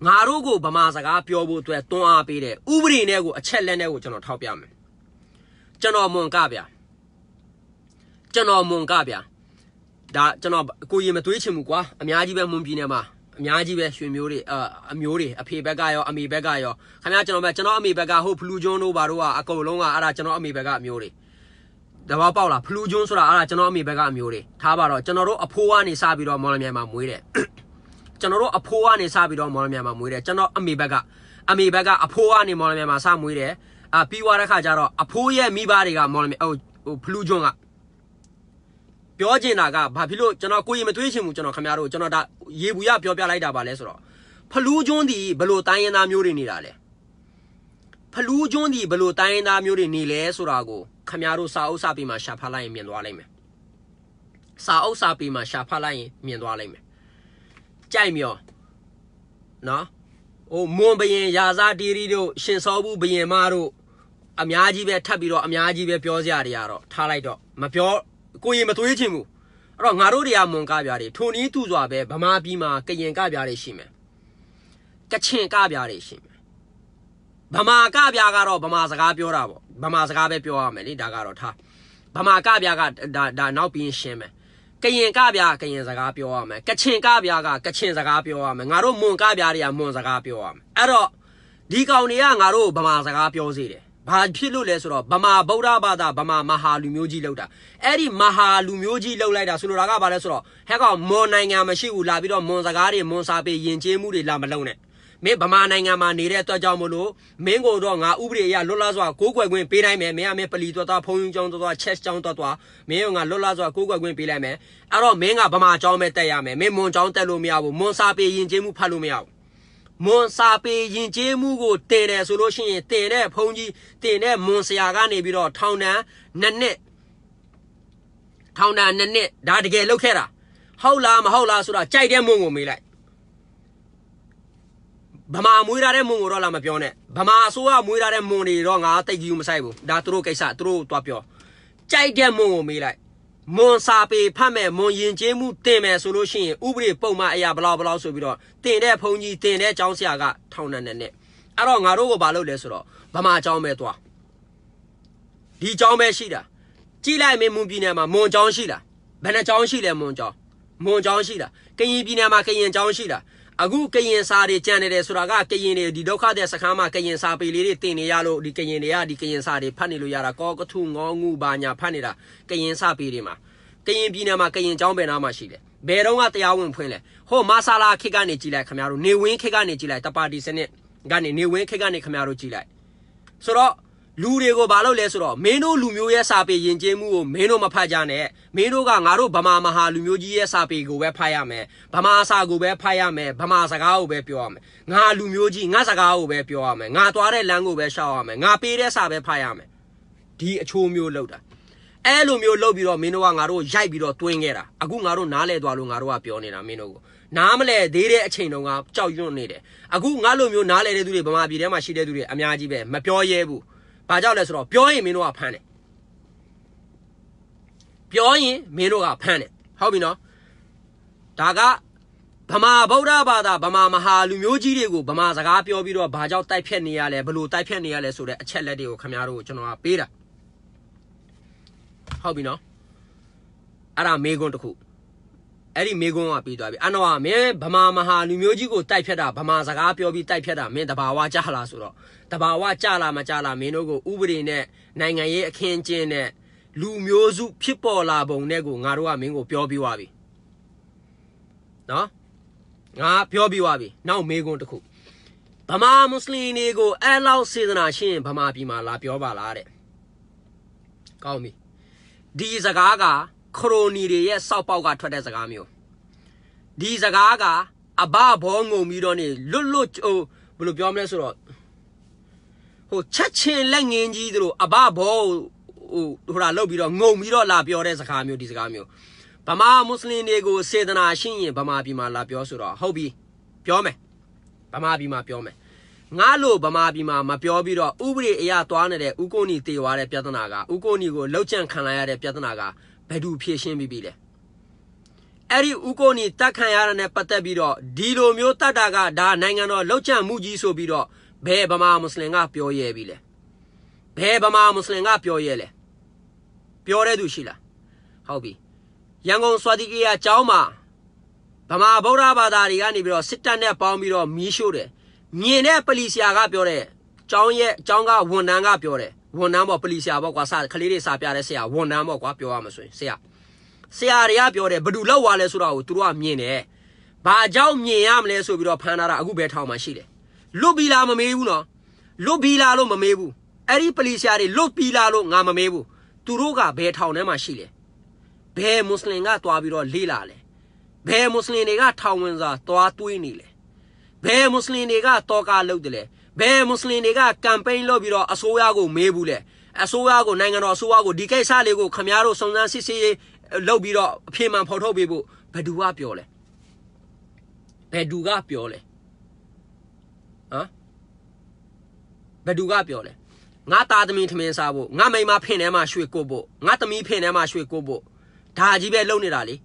ငါတို့ကိုဗမာစကားပြောဖို့အတွက်တွန်းအားပေးတဲ့ဥပဒေနဲ့ကိုအချက်လက်နဲ့ကိုကျွန်တော်ထောက်ပြမယ်ကျွန်တော်မွန်ကဗျာကျွန်တော်မွန်ကဗျာဒါကျွန်တော်ကိုရီမသွေးချင်ဘူးကွာအများကြီးပဲမွန်ပြည်နယ်မှာအများကြီးပဲရွှေမျိုးတွေအအမျိုးတွေအဖေဘက်ကရောအမေဘက်ကရောခင်ဗျာကျွန်တော်ပဲကျွန်တော်အမေဘက်ကဟိုဖလူကျွန်းတို့ဘာတို့ကအကုန်လုံးကအဲ့ဒါကျွန်တော်အမေဘက်ကအမျိုးတွေတဘာပေါက်လားဖလူကျွန်းဆိုတာအဲ့ဒါကျွန်တော်အမေဘက်ကအမျိုးတွေထားပါတော့ကျွန်တော်တို့အဖိုးကနေစပြီးတော့မော်လမြိုင်မှာမွေးတယ်ကျွန်တော်တို့အဖိုးကနေစပြီးတော့မော်လမြိုင်မှာမွေးတယ်ကျွန်တော်အမေဘက်ကအမေဘက်ကအဖိုးကနေမော်လမြိုင်မှာစမွေးတယ်အာပြီးွားတဲ့ခါကျတော့အဖိုးရဲ့မိဘတွေကမော်လမြိုင်ဟိုဖလူကျွန်းကပြောချင်တာကဘာဖြစ်လို့ကျွန်တော်ကိုယ်ရင်မတွေးချင်ဘူးကျွန်တော်ခင်ဗျားတို့ကျွန်တော်ဒါရေဘူးရပြောပြလိုက်တာပါလဲဆိုတော့ဖလူးကျွန်းဒီဘလို့တိုင်းရင်သားမျိုးတွေနေတာလဲဖလူးကျွန်းဒီဘလို့တိုင်းရင်သားမျိုးတွေနေလဲဆိုတာကိုခင်ဗျားတို့စာအုပ်စာပေမှာ ရှာဖတ်လိုက်ရင်မြင်သွားလိမ့်မယ်စာအုပ်စာပေမှာရှာဖတ်လိုက်ရင်မြင်သွားလိမ့်မယ်ကြိုက်မျောနော်ဟိုမွန်ဘရင်ရာဇာတီရီတို့ရှင်စောဘူးဘရင်မတို့အများကြီးပဲထပ်ပြီးတော့အများကြီးပဲပြောစရာတွေကတော့ထားလိုက်တော့မပြောကိုရင်မသွေးချင်ဘူးအဲ့တော့ငါတို့တွေကမွန်ကပြားတွေထုံနီးသူစွာပဲဗမာပြည်မှာကရင်ကပြားတွေရှိမယ်ကချင်ကပြားတွေရှိမယ်ဗမာကပြားကတော့ဗမာစကားပြောတာပေါ့ဗမာစကားပဲပြောရမယ်လေဒါကတော့ထားဗမာကပြားကဒါဒါနောက်ပြီးရှင်းမယ်ကရင်ကပြားကရင်စကားပြောရမယ်ကချင်ကပြားကကချင်စကားပြောရမယ်ငါတို့မွန်ကပြားတွေကမွန်စကားပြောရမယ်အဲ့တော့ဒီကောင်တွေကငါတို့ဗမာစကားပြောစေတယ်ဘာဖြစ်လို့လဲဆိုတော့ဗမာဗုဒ္ဓဘာသာဗမာမဟာလူမျိုးကြီးလောက်တာအဲ့ဒီမဟာလူမျိုးကြီးလောက်လိုက်တာဆိုလိုတာကဘာလဲဆိုတော့ဟဲ့ကောင်မွန်နိုင်ငံမရှိဘူးလာပြီးတော့မွန်စကားတွေမွန်စာပေယဉ်ကျေးမှုတွေလာမလုံးနဲ့မင်းဗမာနိုင်ငံမှာနေတဲ့အတွက်ကြောင့်မလို့မင်းကိုတော့ငါဥပဒေအရလွတ်လပ်စွာကိုးကွယ်ခွင့်ပေးနိုင်မယ်မင်းကမင်းပလီတော်တော်ဖုံယုံကျောင်းတော်တော်ချက်ကျောင်းတော်တော်မင်းကငါလွတ်လပ်စွာကိုးကွယ်ခွင့်ပေးလိုက်မယ်အဲ့တော့မင်းကဗမာကျောင်းပဲတက်ရမယ်မင်းမွန်ကျောင်းတက်လို့မရဘူးမွန်စာပေယဉ်ကျေးမှုဖတ်လို့မရဘူးမွန်စာပေယဉ်ကျေးမှုကိုတည်တယ်ဆိုလို့ရှိရင်တည်တဲ့ဘုန်းကြီးတည်တဲ့မွန်ဆရာကနေပြီးတော့ထောင်တန်းနှစ်နှစ်ထောင်တန်းနှစ်နှစ်ဒါတကယ်လောက်ခဲ့တာဟုတ်လားမဟုတ်လားဆိုတော့ကြိုက်တဲ့မွန်ကိုမေးလိုက်ဗမာမွေးထားတဲ့မွန်ကိုတော့လာမပြောနဲ့ဗမာအစိုးရမွေးထားတဲ့မွန်တွေတော့ငါတိတ်ကြီးမဆိုင်ဘူးဒါသူတို့ကိစ္စသူတို့သွားပြောကြိုက်တဲ့မွန်ကိုမေးလိုက်မွန်စာပေဖတ်မဲ့မွန်ယဉ်ကျေးမှုတင်မယ်ဆိုလို့ရှိရင်ဥပဒေပုံမှန်အရာဘလောက်ဘလောက်ဆိုပြီးတော့တင်တဲ့ဘုန်းကြီးတင်တဲ့ကျောင်းဆရာကထောင်နဲ့နဲ့နဲ့အဲ့တော့ငါတို့ကဘာလုပ်လဲဆိုတော့ဗမာကျောင်းပဲသွားဒီကျောင်းပဲရှိတာကြည့်လိုက်မင်းမွန်ပြည်နယ်မှာမွန်ကျောင်းရှိတာဘယ်နှကျောင်းရှိလဲမွန်ကျောင်းမွန်ကျောင်းရှိတာကရင်ပြည်နယ်မှာကရင်ကျောင်းရှိတာအခုကရင်စာတွေကြံနေတယ်ဆိုတာကကရင်တွေဒီဒုက္ခတဲ့စခန်းမှာကရင်စာပေလေးတွေတင်နေရလို့ဒီကရင်တွေကဒီကရင်စာတွေဖတ်နေလို့ရတာကောကထုငေါငူဘာညာဖတ်နေတာကရင်စာပေတွေမှာကရင်ပြည်နယ်မှာကရင်ကျောင်းပင်နာမှာရှိတယ်ဘယ်တော့ကတရားဝင်ဖွင့်လဲဟိုမဆာလာခေတ်ကနေကြည်လိုက်ခင်ဗျားတို့နေဝင်းခေတ်ကနေကြည်လိုက်တပါတီစနစ်ကနေနေဝင်းခေတ်ကနေခင်ဗျားတို့ကြည်လိုက်ဆိုတော့လူတွေကိုဘာလို့လဲဆိုတော့မင်းတို့လူမျိုးရဲ့စာပေယဉ်ကျေးမှုကိုမင်းတို့မဖတ်ကြနဲ့မင်းတို့ကငါတို့ဗမာမဟာလူမျိုးကြီးရဲ့စာပေကိုပဲဖတ်ရမယ်ဗမာစာကိုပဲဖတ်ရမယ်ဗမာစကားကိုပဲပြောရမယ်ငါလူမျိုးကြီးငါစကားကိုပဲပြောရမယ်ငါသွားတဲ့လမ်းကိုပဲရှောက်ရမယ်ငါပေးတဲ့စာပဲဖတ်ရမယ်ဒီအချိုးမျိုးလောက်တာအဲ့လိုမျိုးလောက်ပြီးတော့မင်းတို့ကငါတို့ရိုက်ပြီးတော့တွင်းခဲ့တာအခုငါတို့နားလဲသွားလို့ငါတို့ကပြောနေတာမင်းတို့ကိုနားမလဲသေးတဲ့အချိန်တုန်းကကြောက်ရွံ့နေတယ်အခုငါလိုမျိုးနားလဲတဲ့သူတွေဗမာပြည်ထဲမှာရှိတဲ့သူတွေအများကြီးပဲမပြောရဲဘူးဘာကြောင့်လဲဆိုတော့ပြောရင်မင်းတို့ကဖမ်းတယ်ပြောရင်မင်းတို့ကဖမ်းတယ်ဟုတ်ပြီနော်ဒါကဗမာဗုဒ္ဓဘာသာဗမာမဟာလူမျိုးကြီးတွေကိုဗမာစကားပြောပြီးတော့ဘာကြောင့်တိုက်ဖြတ်နေရလဲဘလို့တိုက်ဖြတ်နေရလဲဆိုတဲ့အချက်လက်တွေကိုခင်ဗျားတို့ကျွန်တော်ကပေးတာဟုတ်ပြီနော်အဲ့ဒါမေကွန်းတစ်ခုအဲ့ဒီမေကွန်းကပြီးသွားပြီအနောကမင်းဗမာမဟာလူမျိုးကြီးကိုတိုက်ဖြတ်တာဗမာစကားပြောပြီးတိုက်ဖြတ်တာမင်းတဘာဝကြလားဆိုတော့တဘာဝကြလာမကြလာမင်းတို့ကိုဥပဒေနဲ့နိုင်ငံရေးအခင်းကျင်းနဲ့လူမျိုးစုဖြစ်ပေါ်လာပုံနဲ့ကိုငါတို့ကမင်းကိုပြောပြီးွားပြီနော်ငါပြောပြီးွားပြီနောက်မေးခွန်းတစ်ခုဗမာမွတ်စလင်တွေကိုအဲ့လောက်စေတနာရှိရင်ဗမာပြည်မှာလာ ပြောပါလားတဲ့ကောင်းပြီဒီစကားကခရိုနီတွေရဲ့စောက်ပေါက်ကထွက်တဲ့စကားမျိုးဒီစကားကအဘဘောငုံပြီးတော့နေလွတ်လွတ်ဟိုဘယ်လိုပြောမလဲဆိုတော့ဟိုချက်ချင်းလက်ငင်းကြီးသူတို့အဘဘောဟိုဟိုလာလောက်ပြီးတော့ငုံပြီးတော့လာပြောတဲ့စကားမျိုးဒီစကားမျိုးဗမာမွတ်စလင်တွေကို စေတနာရှိရင်ဗမာပြည်မှာလာပြောဆိုတော့ဟုတ်ပြီပြောမယ်ဗမာပြည်မှာပြောမယ်ငါလို့ဗမာပြည်မှာမပြောပြီးတော့ဥပဒေအရသွားနေတဲ့ဥကိုနီတေွားတဲ့ပြဿနာကဥကိုနီကိုလောက်ကျန့်ခံလိုက်ရတဲ့ပြဿနာကဘယ်သူဖြေရှင်းပြီးပြီလဲအဲ့ဒီဥကိုနီတတ်ခံရတဲ့နဲ့ပတ်သက်ပြီးတော့ဒီလိုမျိုးတတ်တာကဒါနိုင်ငံတော်လောက်ကျန့်မှုကြီးဆိုပြီးတော့ဘယ်ဗမာမွတ်စလင်က ပြောရဲပြီလဲဘယ်ဗမာမွတ်စလင်က ပြောရဲလဲပြောတဲ့သူရှိလားဟုတ်ပြီရန်ကုန်စွာတိကိယအကြောင်းမှာဗမာဗုဒ္ဓဘာသာတွေကနေပြီးတော့စစ်တပ်နဲ့ပေါင်းပြီးတော့မီးရှို့တယ်မြင်တဲ့ပလီဆရာကပြောတဲ့ကျောင်းရဲ့ကျောင်းကဝန်ထမ်းကပြောတယ်ဝန်ထမ်းပေါ့ပလီဆရာပေါ့ကွာစကလေးတွေစာပြတဲ့ဆရာဝန်ထမ်းပေါ့ကွာပြောရမှာဆိုရင်ဆရာဆရာတွေကပြောတယ်ဘယ်သူလောက်ွာလဲဆိုတာကိုသူတို့ကမြင်တယ်ဘာကြောင့်မြင်ရမလဲဆိုပြီးတော့ဖန်ထားတာအခုပဲထောင်မှရှိတယ်လွတ်ပြီလားမမေးဘူးနော်လွတ်ပြီလားလို့မမေးဘူးအဲ့ဒီပလီရှာတွေလွတ်ပြီလားလို့ငါမမေးဘူးသူတို့ကဘယ်ထောင်ထဲမှာရှိလဲဘယ်မွတ်စလင်ကသွားပြီးတော့လေးလာလဲဘယ်မွတ်စလင်တွေကထောင်ဝင်စွာသွားတွေးနေလဲဘယ်မွတ်စလင်တွေကတောကာလုပ်တယ်လဲဘယ်မွတ်စလင်တွေကကမ်ပိန်းလုပ်ပြီးတော့အစိုးရကိုမေးဘူးလဲအစိုးရကိုနိုင်ငံတော်အစိုးရကိုဒီကိစ္စလေးကိုခမားတို့စုံစမ်းစစ်ဆေးလုပ်ပြီးတော့အပြေမှန်ဖော်ထုတ်ပေးဖို့ဘယ်သူကပြောလဲဘယ်သူကပြောလဲဘယ်သူကပြောလဲငါသားသမီးထမင်းစားဖို့ငါမိမဖင်ထဲမှာရွှေကုတ်ဖို့ငါသမီးဖင်ထဲမှာရွှေကုတ်ဖို့ဒါကြီးပဲလုပ်နေတာလေ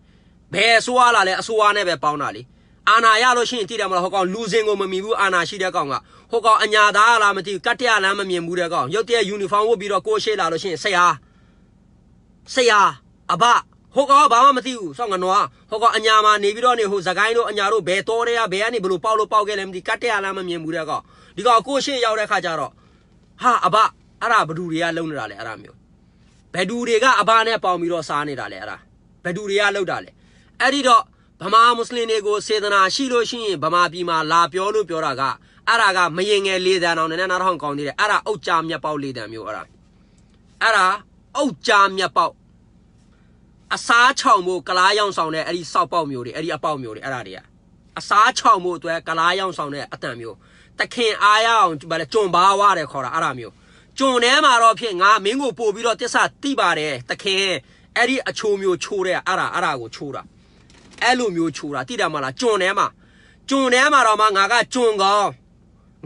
ဘယ်အစိုးရလာလဲအစိုးရနဲ့ပဲပေါင်းတာလေအာနာရလို့ရှိရင်တည်တယ်မလားဟိုကောင်လူစင်ကိုမမီဘူးအာနာရှိတဲ့ကောင်ကဟိုကောင်အညာသားလားမသိဘူးကတ်တရလမ်းမမြင်ဘူးတဲ့ကောင်ရုပ်တရက်ယူနီဖောင်းဝတ်ပြီးတော့ကိုရှေ့လာလို့ရှိရင်ဆရာဆရာအဘဟိုကောင်ကဘာမှမသိဘူးဆောင်းကနော်ဟိုကောင်အညာမှာနေပြီးတော့နေဟိုသခိုင်းတို့အညာတို့ဘယ်တော်တွေကဘယ်ကနေဘလို့ပေါက်လို့ပေါက်ခဲ့လဲမသိကတ်တရလမ်းမမြင်ဘူးတဲ့ကောင်ဒီကောင်ကိုရှေ့ရောက်တဲ့ခါကျတော့ဟာအဘအဲ့ဒါဘဒူတွေကလုံနေတာလေအဲ့ဒါမျိုးဘဒူတွေကအဘနဲ့ပေါင်ပြီးတော့စားနေတာလေအဲ့ဒါဘဒူတွေကလှုပ်တာလေအဲ့ဒီတော့ဗမာမွတ်စလင်တွေကိုစေတနာရှိလို့ရှိရင်ဗမာပြည်မှာလာပြောလို့ပြောတာကအဲ့ဒါကမရင်ငယ်လေးတန်းအောင်နည်းနည်းနားထောင်ကောင်းသေးတယ်အဲ့ဒါအုတ်ကြမြက်ပေါက်လေးတန်းမျိုးအဲ့ဒါအဲ့ဒါအုတ်ကြမြက်ပေါက်အစားချောင်မှုကလားရောင်ဆောင်တဲ့အဲ့ဒီစောက်ပေါက်မျိုးတွေအဲ့ဒီအပေါက်မျိုးတွေအဲ့ဒါတွေကအစားချောင်မှုအတွက်ကလားရောင်ဆောင်တဲ့အတန်မျိုးတခင်အားရအောင်ဗါလဲကျွံပါဝတယ်ခေါ်တာအဲ့ဒါမျိုးကျွံထဲမှာတော့ဖြစ်ငါမင်းကိုပို့ပြီးတော့တစ္ဆာတိပါတယ်တခင်အဲ့ဒီအချိုမျိုးချိုးတဲ့အဲ့ဒါအဲ့ဒါကိုချိုးတာအဲ့လိုမျိုးချိုးတာတိတယ်မလားကျွံထဲမှာကျွံထဲမှာတော့မှငါကကျွံကောင်း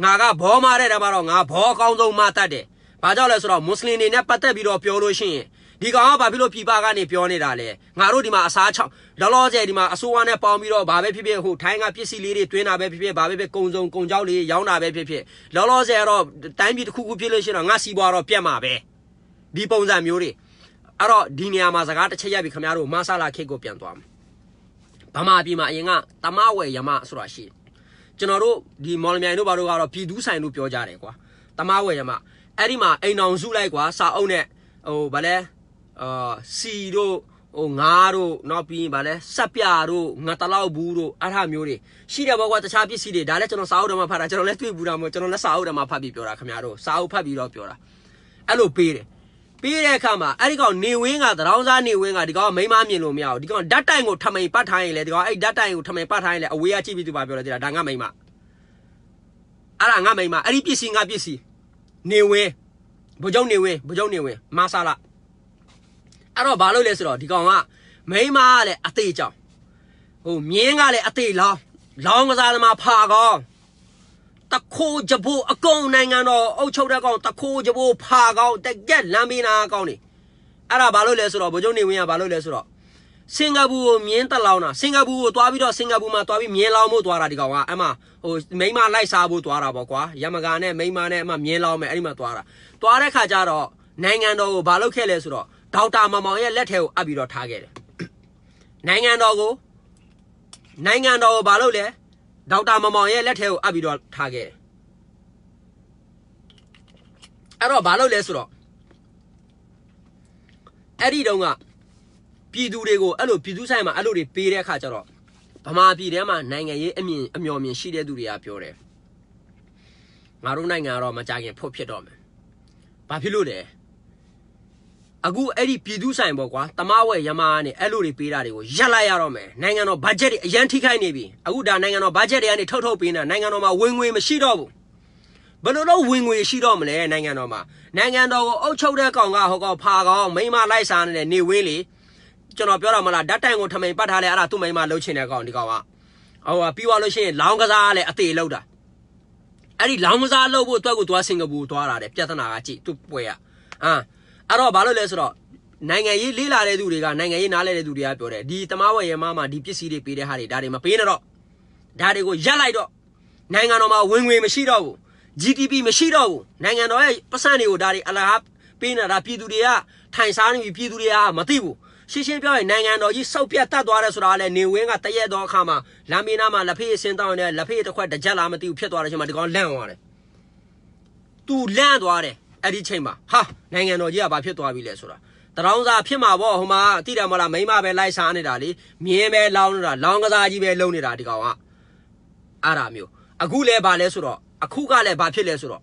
ငါကဘောမားတဲ့တမှာတော့ငါဘောအကောင်းဆုံးမတတ်တယ်ဘာကြောင့်လဲဆိုတော့မွတ်စလင်တွေနဲ့ပတ်သက်ပြီးတော့ပြောလို့ရှိရင်ဒီကောင်ကဘာဖြစ်လို့ဖြီးပါကနေပြောနေတာလဲငါတို့ဒီမှာအစားချောင်းလောလောဆယ်ဒီမှာအစိုးရနဲ့ပေါင်းပြီးတော့ဘာပဲဖြစ်ဖြစ်ဟိုထိုင်းကပစ္စည်းလေးတွေတွင်းတာပဲဖြစ်ဖြစ်ဘာပဲဖြစ်ကုံစုံကုံကြောက်လေးရောင်းတာပဲဖြစ်ဖြစ်လောလောဆယ်တော့တိုင်းပြည်တစ်ခုခုဖြစ်လို့ရှိရင်တော့ငါစီးပွားတော့ပြတ်မှာပဲဒီပုံစံမျိုးတွေအဲ့တော့ဒီနေရာမှာစကားတစ်ချက်ရပြီခင်ဗျားတို့မဆလာခေတ်ကိုပြန်သွားမယ်ဗမာပြည်မှာအရင်ကတမဝယ်ယမဆိုတာရှိတယ်ကျွန်တော်တို့ဒီမော်လမြိုင်တို့ဘာတို့ကတော့ပြည်သူဆိုင်လို့ပြောကြတယ်ကွာတမဝယ်ယမအဲ့ဒီမှာအိမ်တော်စုလိုက်ကွာစာအုပ်နဲ့ဟိုဗာလဲအာစီတို့ဟိုငါတို့နောက်ပြီးဗာလဲစက်ပြတို့ငါတလောက်ဘူးတို့အဲ့ဒါမျိုးတွေရှိတယ်ဘောကွာတခြားပစ္စည်းတွေဒါလည်းကျွန်တော်စာအုပ်ထဲမှာဖတ်တာကျွန်တော်လည်းတွေ့ဘူးတာမဟုတ်ကျွန်တော်လည်းစာအုပ်ထဲမှာဖတ်ပြီးပြောတာခင်ဗျားတို့စာအုပ်ဖတ်ပြီးတော့ပြောတာအဲ့လိုပေးတယ်ပေးတဲ့အခါမှာအဲ့ဒီကောင်နေဝင်းကသရောင်းစားနေဝင်းကဒီကောင်မိမမြင်လို့မရဘူးဒီကောင်ဓာတ်တိုင်ကိုထမိန်ပတ်ထားရင်လေဒီကောင်အဲ့ဓာတ်တိုင်ကိုထမိန်ပတ်ထားရင်လေအဝေးကကြည့်ပြီးသူပါပြောလဲတိတာဒါငါမိမအဲ့ဒါငါမိမအဲ့ဒီပစ္စည်းငါပစ္စည်းနေဝင်းဘုံကျုံနေဝင်းဘုံကျုံနေဝင်းမဆာလားအဲ့တော့ဘာလို့လဲဆိုတော့ဒီကောင်ကမိန်းမကလည်းအသေးကြောင်ဟိုမြင်းကလည်းအသေးလောင်းလောင်းကစားသမားဖာကောင်တခိုးကြဘိုးအကုန်နိုင်ငံတော်အုပ်ချုပ်တဲ့ကောင်တခိုးကြဘိုးဖာကောင်တကက်လမ်းမင်းနာကောင်နေအဲ့ဒါဘာလို့လဲဆိုတော့ဗိုလ်ချုပ်နေဝင်းကဘာလို့လဲဆိုတော့စင်ကာပူကိုမြင်းတက်လောင်းတာစင်ကာပူကိုသွားပြီးတော့စင်ကာပူမှာသွားပြီးမြင်းလောင်းဖို့သွားတာဒီကောင်ကအဲ့မှာဟိုမိမလိုက်စားဖို့သွားတာပေါ့ကွာရမကာနဲ့မိမနဲ့အမှမြင်းလောင်းမယ်အဲ့ဒီမှာသွားတာသွားတဲ့ခါကျတော့နိုင်ငံတော်ကိုဘာလုပ်ခဲ့လဲဆိုတော့ဒေါက်တာမောင်မောင်ရဲ့လက်ထဲကိုအပ်ပြီးတော့ထားခဲ့တယ်နိုင်ငံတော်ကို နိုင်ငံတော်ကိုဘာလို့လဲဒေါက်တာမောင်မောင်ရဲ့လက်ထဲကိုအပ်ပြီးတော့ထားခဲ့တယ်အဲ့တော့ဘာလို့လဲဆိုတော့အဲ့ဒီတုန်းကပြည်သူတွေကိုအဲ့လိုပြည်သူဆိုင်မှာအဲ့လိုတွေပေးတဲ့အခါကျတော့ဗမာပြည်ထဲမှာနိုင်ငံရေးအမြင်အမျှော်မြင်ရှိတဲ့သူတွေကပြောတယ်ငါတို့နိုင်ငံကတော့မကြခင်ဖွတ်ဖြစ်တော့မယ်ဘာဖြစ်လို့လဲအခုအဲ့ဒီပြည်သူဆိုင်ပေါ့ကွာတမဝဲရမားနဲ့အဲ့လိုတွေပေးတာတွေကိုရက်လိုက်ရတော့မယ်နိုင်ငံတော်ဘတ်ဂျက်တွေအရန်ထိခိုက်နေပြီအခုဒါနိုင်ငံတော်ဘတ်ဂျက်တွေကနေထုတ်ထုတ်ပေးနေတာနိုင်ငံတော်မှာဝင်ငွေမရှိတော့ဘူးဘယ်လိုတော့ဝင်ငွေရှိတော့မလဲနိုင်ငံတော်မှာနိုင်ငံတော်ကိုအုပ်ချုပ်တဲ့ကောင်ကဟိုကောင်ဖာကောင်မိမလိုက်စားနေတဲ့နေဝင်းလေကျွန်တော်ပြောတာမလားဓာတ်တိုင်ကိုထမိန်ပတ်ထားလဲအဲ့ဒါသူ့မိမလှုပ်ချင်တဲ့ကောင်ဒီကောင်ကဟိုကပြီးသွားလို့ရှိရင်လောင်းကစားလဲအသေးလှုပ်တာအဲ့ဒီလောင်းကစားလှုပ်ဖို့အတွက်ကိုသူကစင်ကာပူသွားတာတဲ့ပြဿနာကကြည့်သူ့ပွဲကအာအဲ့တော့ဘာလို့လဲဆိုတော့နိုင်ငံရေးလေးလာတဲ့သူတွေကနိုင်ငံရေးနားလဲတဲ့သူတွေကပြောတယ်ဒီတမားဝယ်ရမမှာဒီပစ္စည်းတွေပေးတဲ့ဟာတွေဒါတွေမပေးနဲ့တော့ဒါတွေကိုရပ်လိုက်တော့နိုင်ငံတော်မှာဝင်ငွေမရှိတော့ဘူး GDP မရှိတော့ဘူးနိုင်ငံတော်ရဲ့ပတ်စံတွေကိုဒါတွေအလဟာပေးနေတာပြည်သူတွေကထိုင်စားနေပြီပြည်သူတွေကမသိဘူးရှင်းရှင်းပြောရင်နိုင်ငံတော်ကြီးစောက်ပြတ်တတ်သွားတယ်ဆိုတာလည်းနေဝင်းကတရက်တော့အခါမှာလမ်းမင်းနာမှာလက်ဖေးအစင်းတောင်းနေလက်ဖေးတစ်ခွက်တစ်ကြက်လာမသိဘူးဖြစ်သွားတဲ့အချိန်မှာဒီကောင်လန့်သွားတယ်သူလန့်သွားတယ်အဲ့ဒီချိန်မှာဟာနိုင်ငံတော်ကြီးကဘာဖြစ်သွားပြီလဲဆိုတာတရောင်းစားဖြစ်မှာပေါ့ဟိုမှာတိတယ်မလားမိမပဲလိုက်စားနေတာလေမြင်းပဲလောင်းနေတာလောင်းကစားကြီးပဲလုံနေတာဒီကောင်ကအဲ့ဒါမျိုးအခုလဲဘာလဲဆိုတော့အခုကလည်းဘာဖြစ်လဲဆိုတော့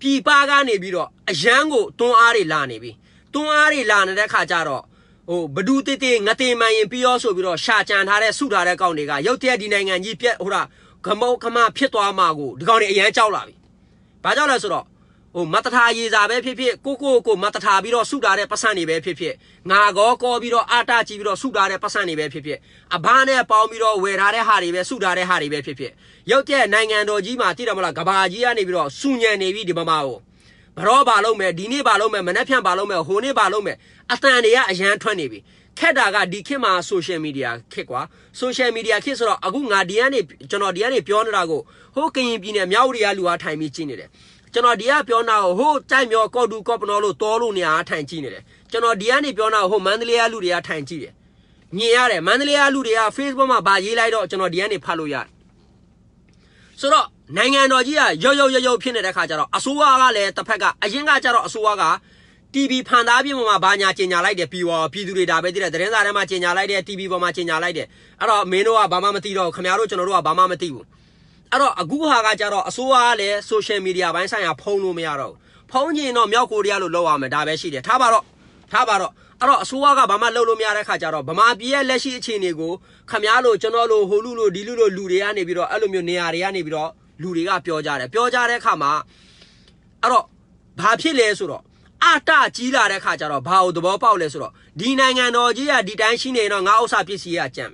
ပြည်ပကနေပြီးတော့အရန်ကိုတွန်းအားတွေလာနေပြီတွန်းအားတွေလာနေတဲ့ခါကျတော့ဟိုဘဒူတေတေငတေမှန်ရင်ပြီးရောဆိုပြီးတော့ရှာကြံထားတဲ့ဆုထားတဲ့ကောင်တွေကရုတ်တရက်ဒီနိုင်ငံကြီးပြက်ဟိုတာဂမောကမဖြစ်သွားမှာကိုဒီကောင်တွေအရန်ကြောက်လာပြီ။ဘာကြောက်လဲဆိုတော့ဟိုမတ္တထာရေစာပဲဖြစ်ဖြစ်ကိုကိုကိုမတ္တထာပြီးတော့ဆုတာတဲ့ပတ်စံတွေပဲဖြစ်ဖြစ်ငါကောကောပြီးတော့အာတကြည့်ပြီးတော့ဆုတာတဲ့ပတ်စံတွေပဲဖြစ်ဖြစ်အဘာနဲ့ပေါင်းပြီးတော့ဝယ်ထားတဲ့ဟာတွေပဲဆုတာတဲ့ဟာတွေပဲဖြစ်ဖြစ်ရုတ်တရက်နိုင်ငံတော်ကြီးမှာတိတယ်မလားကဘာကြီးကနေပြီးတော့စူညံနေပြီဒီမမကိုဘရောပါလုံးမယ်ဒီနေ့ပါလုံးမယ်မနေ့ဖြန်ပါလုံးမယ်ဟိုနေ့ပါလုံးမယ်အတန်တွေကအရန်ထွက်နေပြီခက်တာကဒီခေတ်မှာဆိုရှယ်မီဒီယာခေတ်ကွာဆိုရှယ်မီဒီယာခေတ်ဆိုတော့အခုငါဒီကနေကျွန်တော်ဒီကနေပြောနေတာကိုဟိုကရင်ပြည်နယ်မြောက်ဝတီကလူအားထိုင်ပြီးကြည့်နေတယ်ကျွန်တော်ဒီကပြောနာကိုဟိုကြိုက်မျောကော့ဒူကော့ပနော်လို့တောလို့နေရာထိုင်ကြည့်နေတယ်ကျွန်တော်ဒီကနေပြောနာကိုဟိုမန္တလေးကလူတွေကထိုင်ကြည့်တယ်ညင်ရတယ်မန္တလေးကလူတွေက Facebook မှာဗာရေးလိုက်တော့ကျွန်တော်ဒီကနေဖတ်လို့ရတယ်ဆိုတော့နိုင်ငံတော်ကြီးကရုတ်ရုတ်ရုတ်ရုတ်ဖြစ်နေတဲ့ခါကျတော့အစိုးရကလည်းတစ်ဖက်ကအရင်ကကျတော့အစိုးရက TV ဖန်သားပြင်ပေါ်မှာဘာညာကျင်ညာလိုက်တယ်ပြီးတော့ပြည်သူတွေဒါပဲသိတယ်သတင်းစာထဲမှာကျင်ညာလိုက်တယ် TV ပေါ်မှာကျင်ညာလိုက်တယ်အဲ့တော့မင်းတို့ကဘာမှမသိတော့ခင်ဗျားတို့ကျွန်တော်တို့ကဘာမှမသိဘူးအဲ့တော့အခုဟာကကြတော့အစိုးရကလည်း social media ဘိုင်းဆိုင်ရာဖုံးလို့မရတော့ဘူးဖုံးချင်တော့မြောက်ကိုရီးယားလို့လောက်ရမယ်ဒါပဲရှိတယ်ထားပါတော့ထားပါတော့အဲ့တော့အစိုးရကဘာမှလုပ်လို့မရတဲ့ခါကျတော့ဗမာပြည်ရဲ့လက်ရှိအခြေအနေကိုခမားလို့ကျွန်တော်လို့ဟိုလူလို့ဒီလူလို့လူတွေကနေပြီးတော့အဲ့လိုမျိုးနေရာတွေကနေပြီးတော့လူတွေကပြောကြတယ်ပြောကြတဲ့ခါမှာအဲ့တော့ဘာဖြစ်လဲဆိုတော့အတကြီးလာတဲ့ခါကျတော့ဘာလို့သဘောပေါက်လဲဆိုတော့ဒီနိုင်ငံတော်ကြီးကဒီတိုင်းရှိနေတော့ငါဥစ္စာပစ္စည်းကကြံ့